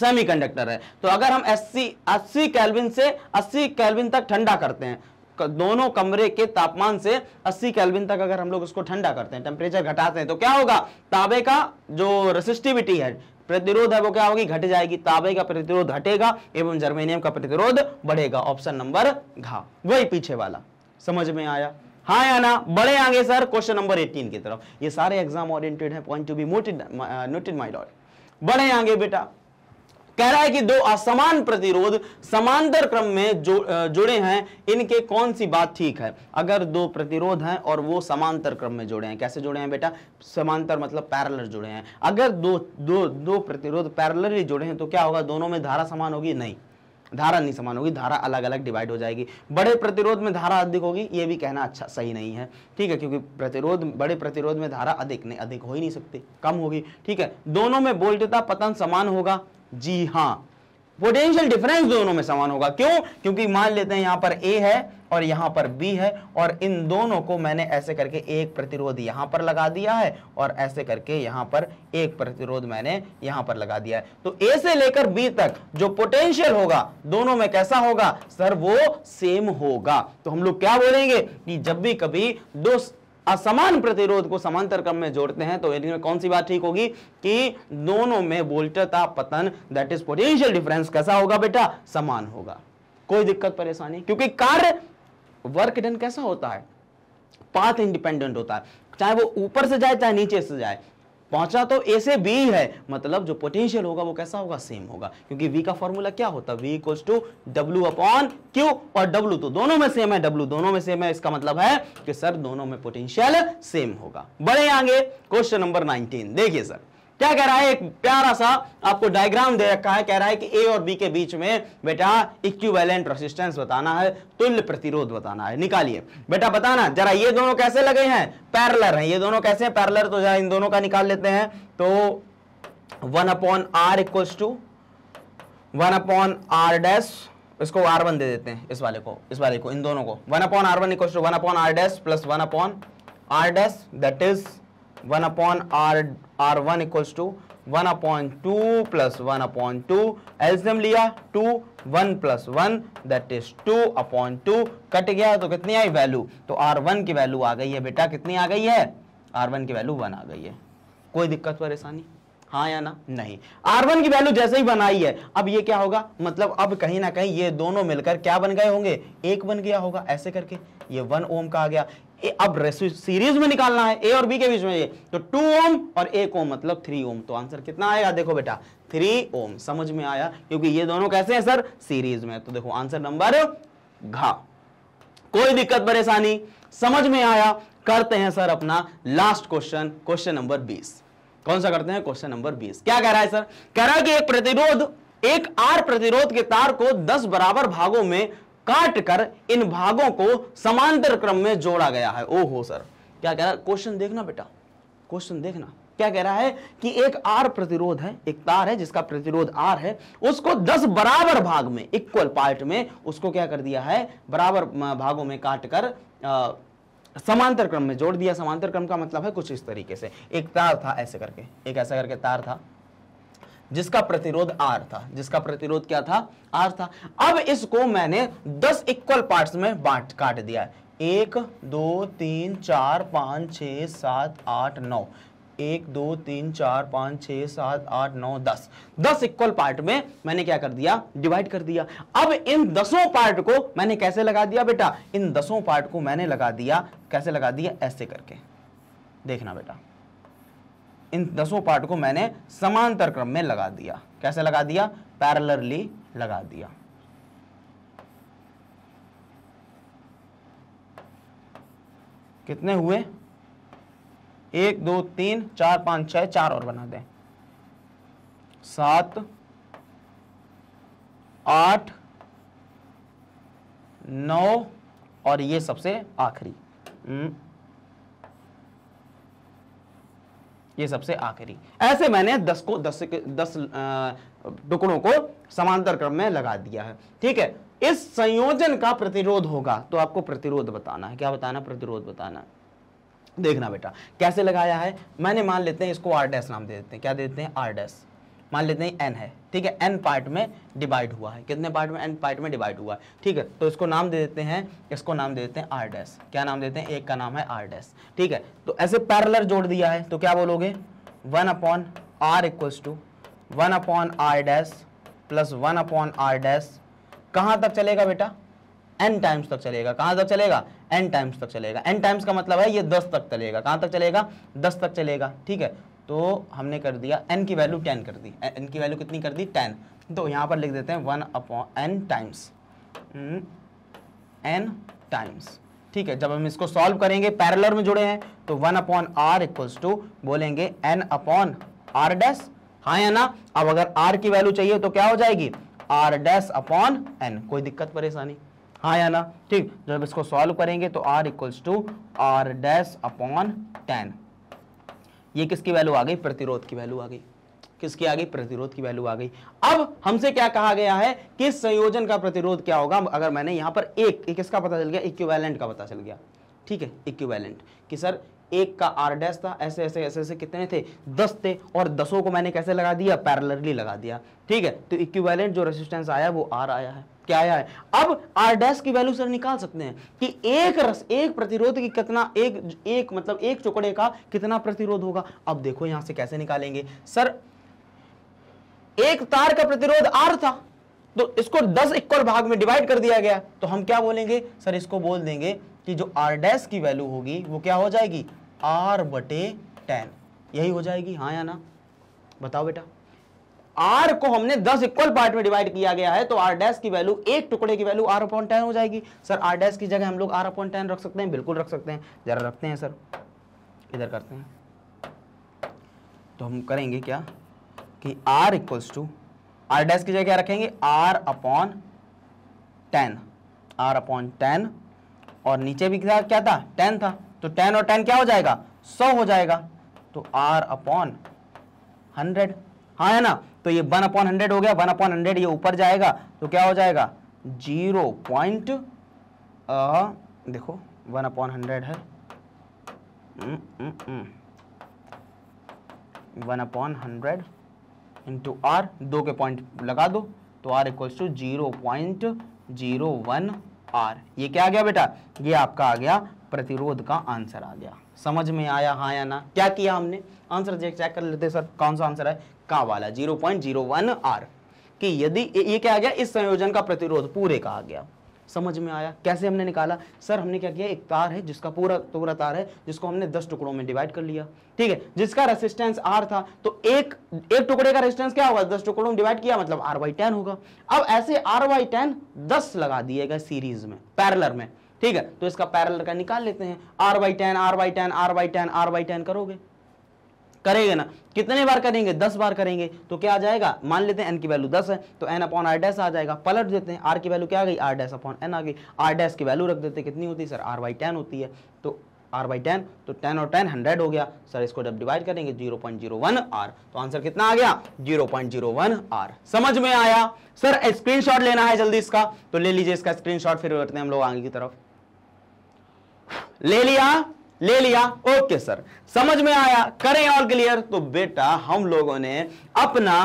सेमीकंडक्टर है तो अगर हम 80 80 कैलविन से 80 कैलविन तक ठंडा करते हैं दोनों कमरे के तापमान से 80 कैलविन तक अगर हम लोग उसको ठंडा करते हैं टेम्परेचर घटाते हैं तो क्या होगा ताबे का जो रेसिस्टिविटी है प्रतिरोध है वो क्या होगी घट जाएगी ताबे का प्रतिरोध घटेगा एवं जर्मेनियम का प्रतिरोध बढ़ेगा ऑप्शन नंबर घा वही पीछे वाला समझ में आया हाँ या ना बड़े आगे सर क्वेश्चन नंबर 18 की तरफ ये सारे एग्जाम ओरिएंटेड है point to be noted my lord बड़े आगे बेटा कह रहा है कि दो असमान प्रतिरोध समांतर क्रम में जो जुड़े हैं इनके कौन सी बात ठीक है अगर दो प्रतिरोध हैं और वो समांतर क्रम में जुड़े हैं कैसे जुड़े हैं बेटा समांतर मतलब पैरलर जुड़े हैं अगर दो दो दो प्रतिरोध पैरलरली जुड़े हैं तो क्या होगा दोनों में धारा समान होगी नहीं धारा नहीं समान होगी धारा अलग अलग डिवाइड हो जाएगी बड़े प्रतिरोध में धारा अधिक होगी ये भी कहना अच्छा सही नहीं है ठीक है क्योंकि प्रतिरोध बड़े प्रतिरोध में धारा अधिक नहीं अधिक हो ही नहीं सकती कम होगी ठीक है दोनों में बोल्टता पतन समान होगा जी हाँ पोटेंशियल डिफरेंस दोनों में समान होगा क्यों क्योंकि मान लेते हैं यहां पर ए है और यहां पर बी है और इन दोनों को मैंने ऐसे करके एक प्रतिरोध यहां पर लगा दिया है और ऐसे करके यहां पर एक प्रतिरोध मैंने यहां पर लगा दिया है तो ए से लेकर बी तक जो पोटेंशियल होगा दोनों में कैसा होगा सर वो सेम होगा तो हम लोग क्या बोलेंगे कि जब भी कभी दो असमान प्रतिरोध को समांतर क्रम में जोड़ते हैं तो इनमें कौन सी बात ठीक होगी कि दोनों में वोल्टता पतन दैट इज पोटेंशियल डिफरेंस कैसा होगा बेटा समान होगा कोई दिक्कत परेशानी क्योंकि कार्य वर्क डन कैसा होता है पाथ इंडिपेंडेंट होता है चाहे वो ऊपर से जाए चाहे नीचे से जाए पहुंचा तो ए से बी है मतलब जो पोटेंशियल होगा वो कैसा होगा सेम होगा क्योंकि वी का फॉर्मूला क्या होता है V equals to W upon Q और डब्ल्यू तो दोनों में सेम है डब्ल्यू दोनों में सेम है इसका मतलब है कि सर दोनों में पोटेंशियल सेम होगा बढ़े आगे क्वेश्चन नंबर नाइनटीन देखिए सर क्या कह रहा है एक प्यारा सा आपको डायग्राम दे रखा है कह रहा है कि ए और बी के बीच में बेटा इक्विवेलेंट रेसिस्टेंस बताना है तुल्य प्रतिरोध बताना है निकालिए बेटा बताना जरा ये दोनों कैसे लगे हैं पैरलर हैं ये दोनों कैसे हैं पैरलर तो जरा इन दोनों का निकाल लेते हैं तो one upon R equals to one upon R dash इसको आर वन दे देते हैं इस वाले को इस वाले को इन दोनों को one upon R one equals to one upon R dash plus one upon R dash that is one upon R R one equals to one upon two plus one upon two एल्सियम लिया two one plus one that is two upon two cut गया तो कितनी आई वैल्यू तो R one की value आ गई है बेटा कितनी आ गई है आर वन की वैल्यू वन आ गई है कोई दिक्कत परेशानी हाँ या ना नहीं आर वन की वैल्यू जैसे ही बनाई है अब ये क्या होगा मतलब अब कहीं ना कहीं ये दोनों मिलकर क्या बन गए होंगे एक बन गया होगा ऐसे करके ये वन ओम का आ गया ए, अब सीरीज में निकालना है ए और बी के बीच में ये तो टू ओम और एक ओम मतलब थ्री ओम तो आंसर कितना आएगा देखो बेटा थ्री ओम समझ में आया क्योंकि ये दोनों कैसे हैं सर सीरीज में तो देखो आंसर नंबर घा कोई दिक्कत परेशानी समझ में आया करते हैं सर अपना लास्ट क्वेश्चन क्वेश्चन नंबर बीस कौन सा करते हैं क्वेश्चन नंबर बीस क्या कह रहा है सर कह रहा है कि एक प्रतिरोध एक आर प्रतिरोध के तार को दस बराबर भागों में काट कर इन भागों को समांतर क्रम में जोड़ा गया है हो सर क्या कह रहा है क्वेश्चन देखना बेटा क्वेश्चन देखना क्या कह रहा है कि एक आर प्रतिरोध है एक तार है जिसका प्रतिरोध आर है उसको 10 बराबर भाग में इक्वल पार्ट में उसको क्या कर दिया है बराबर भागों में काट कर समांतर क्रम में जोड़ दिया समांतर क्रम का मतलब है कुछ इस तरीके से एक तार था ऐसे करके एक ऐसा करके तार था जिसका प्रतिरोध आर था जिसका प्रतिरोध क्या था आर था अब इसको मैंने दस इक्वल पार्ट में बांट काट दिया एक दो तीन चार पाँच छ सात आठ नौ एक दो तीन चार पाँच छः सात आठ नौ दस दस इक्वल पार्ट में मैंने क्या कर दिया डिवाइड कर दिया अब इन दसों पार्ट को मैंने कैसे लगा दिया बेटा इन दसों पार्ट को मैंने लगा दिया कैसे लगा दिया ऐसे करके देखना बेटा इन दसों पार्ट को मैंने समांतर क्रम में लगा दिया कैसे लगा दिया पैरलरली लगा दिया कितने हुए एक दो तीन चार पांच छह चार और बना दें सात आठ नौ और ये सबसे आखिरी हम्म, ये सबसे आखिरी ऐसे मैंने दस को दस दस टुकड़ों को समांतर क्रम में लगा दिया है ठीक है इस संयोजन का प्रतिरोध होगा तो आपको प्रतिरोध बताना है क्या बताना प्रतिरोध बताना है देखना बेटा कैसे लगाया है मैंने मान लेते हैं इसको आर डैस नाम दे देते हैं क्या दे देते हैं आर डैस मान लेते हैं एन है ठीक है एन पार्ट में डिवाइड हुआ है कितने पार्ट में एन पार्ट में डिवाइड हुआ है ठीक है तो इसको नाम दे देते हैं इसको नाम दे देते हैं आर डैस क्या नाम देते हैं एक का नाम है आर डैस ठीक है तो ऐसे पैरलर जोड़ दिया है तो क्या बोलोगे one upon R equals to one upon are dash plus one upon are dash कहाँ तक चलेगा बेटा एन टाइम्स तक चलेगा कहाँ तक चलेगा एन टाइम्स तक चलेगा एन टाइम्स का मतलब है ये दस तक चलेगा कहाँ तक चलेगा दस तक चलेगा ठीक है तो हमने कर दिया एन की वैल्यू टेन कर दी एन की वैल्यू कितनी कर दी टेन तो यहाँ पर लिख देते हैं one upon N times N times ठीक है जब हम इसको सॉल्व करेंगे पैरेलल में जुड़े हैं तो one upon R equals to बोलेंगे एन अपॉन आर डैस हाँ या ना अब अगर आर की वैल्यू चाहिए तो क्या हो जाएगी आर डैस अपॉन एन कोई दिक्कत परेशानी हाँ या ना ठीक जब इसको सॉल्व करेंगे तो R equals to R dash upon ten ये किसकी वैल्यू आ गई प्रतिरोध की वैल्यू आ गई किसकी आ गई प्रतिरोध की वैल्यू आ गई अब हमसे क्या कहा गया है कि संयोजन का प्रतिरोध क्या होगा अगर मैंने यहां पर एक, किसका पता चल गया इक्विवेलेंट का पता चल गया ठीक है इक्विवेलेंट कि सर एक का आर डैश था ऐसे ऐसे ऐसे ऐसे कितने थे दस थे और दसों को मैंने कैसे लगा दिया पैरेलली लगा दिया ठीक है तो इक्विवेलेंट जो रेसिस्टेंस आया वो आर आया है क्या आया है अब आर डैश की वैल्यू सर निकाल सकते हैं कि एक रस एक प्रतिरोध की कितना एक एक मतलब एक चुकड़े का कितना प्रतिरोध होगा अब देखो यहां से कैसे निकालेंगे सर एक तार का प्रतिरोध आर था तो इसको दस इक्वल भाग में डिवाइड कर दिया गया तो हम क्या बोलेंगे सर इसको बोल देंगे कि जो आर डैश की वैल्यू होगी वो क्या हो जाएगी आर बटे टेन यही हो जाएगी हाँ या ना बताओ बेटा आर को हमने दस इक्वल पार्ट में डिवाइड किया गया है तो आर डैश की वैल्यू एक टुकड़े की वैल्यू आर अपॉइंट टेन हो जाएगी सर आर डैश की जगह हम लोग आर अपॉइंट टेन रख सकते हैं बिल्कुल रख सकते हैं जरा रखते हैं सर इधर करते हैं तो हम करेंगे क्या कि R equals to R dash की जगह क्या रखेंगे R upon ten R upon ten और नीचे भी क्या क्या था टेन था तो टेन और टेन क्या हो जाएगा सौ हो जाएगा तो आर अपॉन हंड्रेड हाँ है ना तो ये वन अपॉन हंड्रेड हो गया वन अपॉन हंड्रेड ये ऊपर जाएगा तो क्या हो जाएगा जीरो पॉइंट देखो वन अपॉन हंड्रेड है hmm, hmm, hmm. One upon hundred into R दो के पॉइंट लगा दो तो R equals to zero point zero one R ये क्या आ गया बेटा ये आपका आ गया प्रतिरोध का आंसर आ गया समझ में आया हाँ या ना क्या किया हमने आंसर चेक कर लेते सर कौन सा आंसर है का वाला zero zero point one R कि यदि ये क्या आ गया इस संयोजन का प्रतिरोध पूरे का आ गया समझ में आया कैसे हमने निकाला सर हमने क्या किया एक तार है जिसका पूरा पूरा तार है जिसको हमने दस टुकड़ों में डिवाइड कर लिया ठीक है जिसका रेसिस्टेंस आर था तो एक एक टुकड़े का रेसिस्टेंस क्या होगा दस टुकड़ों में डिवाइड किया मतलब आर वाई टेन होगा अब ऐसे आर वाई टेन दस लगा दिए गए सीरीज में पैरलर में ठीक है तो इसका पैरलर का निकाल लेते हैं R by ten R by ten R by ten R by ten करोगे करेंगे ना कितने बार करेंगे दस बार करेंगे तो क्या आ जाएगा मान लेते हैं एन की वैल्यू दस है तो एन अपॉन आर डैस आ जाएगा पलट देते हैं आर की वैल्यू क्या आ गई आर डैस अपॉन एन आ गई आर डैस की वैल्यू रख देते कितनी होती है सर आर बाई टेन होती है तो आर बाई टेन तो टेन और टेन हंड्रेड हो गया सर इसको जब डिवाइड करेंगे zero point zero one R तो आंसर कितना आ गया zero point zero one R समझ में आया सर स्क्रीनशॉट लेना है जल्दी इसका तो ले लीजिए इसका स्क्रीनशॉट फिर बढ़ते हैं हम लोग आगे की तरफ ले लिया ले लिया ओके सर समझ में आया करें और क्लियर तो बेटा हम लोगों ने अपना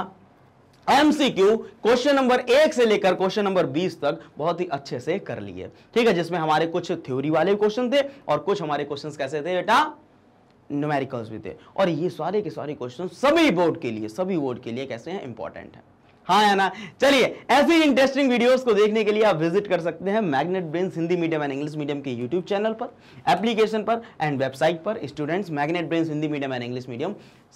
एमसीक्यू क्वेश्चन नंबर एक से लेकर क्वेश्चन नंबर बीस तक बहुत ही अच्छे से कर लिए ठीक है जिसमें हमारे कुछ थ्योरी वाले क्वेश्चन थे और कुछ हमारे क्वेश्चन कैसे थे बेटा न्यूमेरिकल्स भी थे और ये सारे के सारे क्वेश्चन सभी बोर्ड के लिए सभी बोर्ड के लिए कैसे हैं इंपॉर्टेंट है हाँ या ना चलिए ऐसे ही इंटरेस्टिंग वीडियोस को देखने के लिए आप विजिट कर सकते हैं magnet brains Hindi medium and English medium के यूट्यूब चैनल पर एप्लीकेशन पर एंड वेबसाइट पर students magnet brains Hindi medium and English medium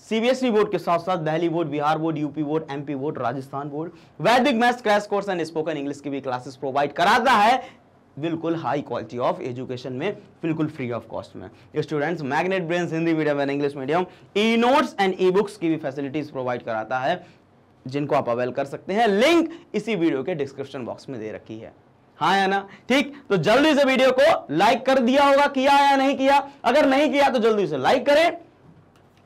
CBSE board के साथ साथ Delhi board Bihar board UP board MP board Rajasthan board वैदिक maths crash course and spoken English की भी क्लासेस प्रोवाइड कराता है बिल्कुल हाई क्वालिटी ऑफ एजुकेशन में बिल्कुल फ्री ऑफ कॉस्ट में students magnet brains Hindi medium and English medium E notes and E books की भी फैसिलिटीज प्रोवाइड कराता है जिनको आप अवेल कर सकते हैं लिंक इसी वीडियो के डिस्क्रिप्शन बॉक्स में दे रखी है हाँ या ना ठीक तो जल्दी से वीडियो को लाइक कर दिया होगा किया या नहीं किया अगर नहीं किया तो जल्दी से लाइक करें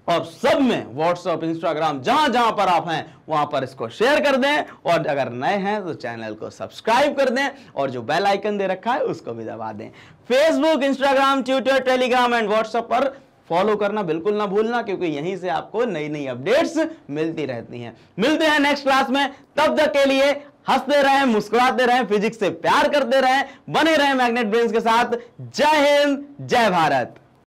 और सब में व्हाट्सएप इंस्टाग्राम जहां जहां पर आप हैं वहां पर इसको शेयर कर दें और अगर नए हैं तो चैनल को सब्सक्राइब कर दें और जो बेल आइकन दे रखा है उसको भी दबा दें Facebook Instagram Twitter Telegram and WhatsApp पर फॉलो करना बिल्कुल ना भूलना क्योंकि यहीं से आपको नई नई अपडेट्स मिलती रहती हैं मिलते हैं नेक्स्ट क्लास में तब तक के लिए हंसते रहें मुस्कुराते रहें फिजिक्स से प्यार करते रहें बने रहें मैग्नेट ब्रेन के साथ जय हिंद जय भारत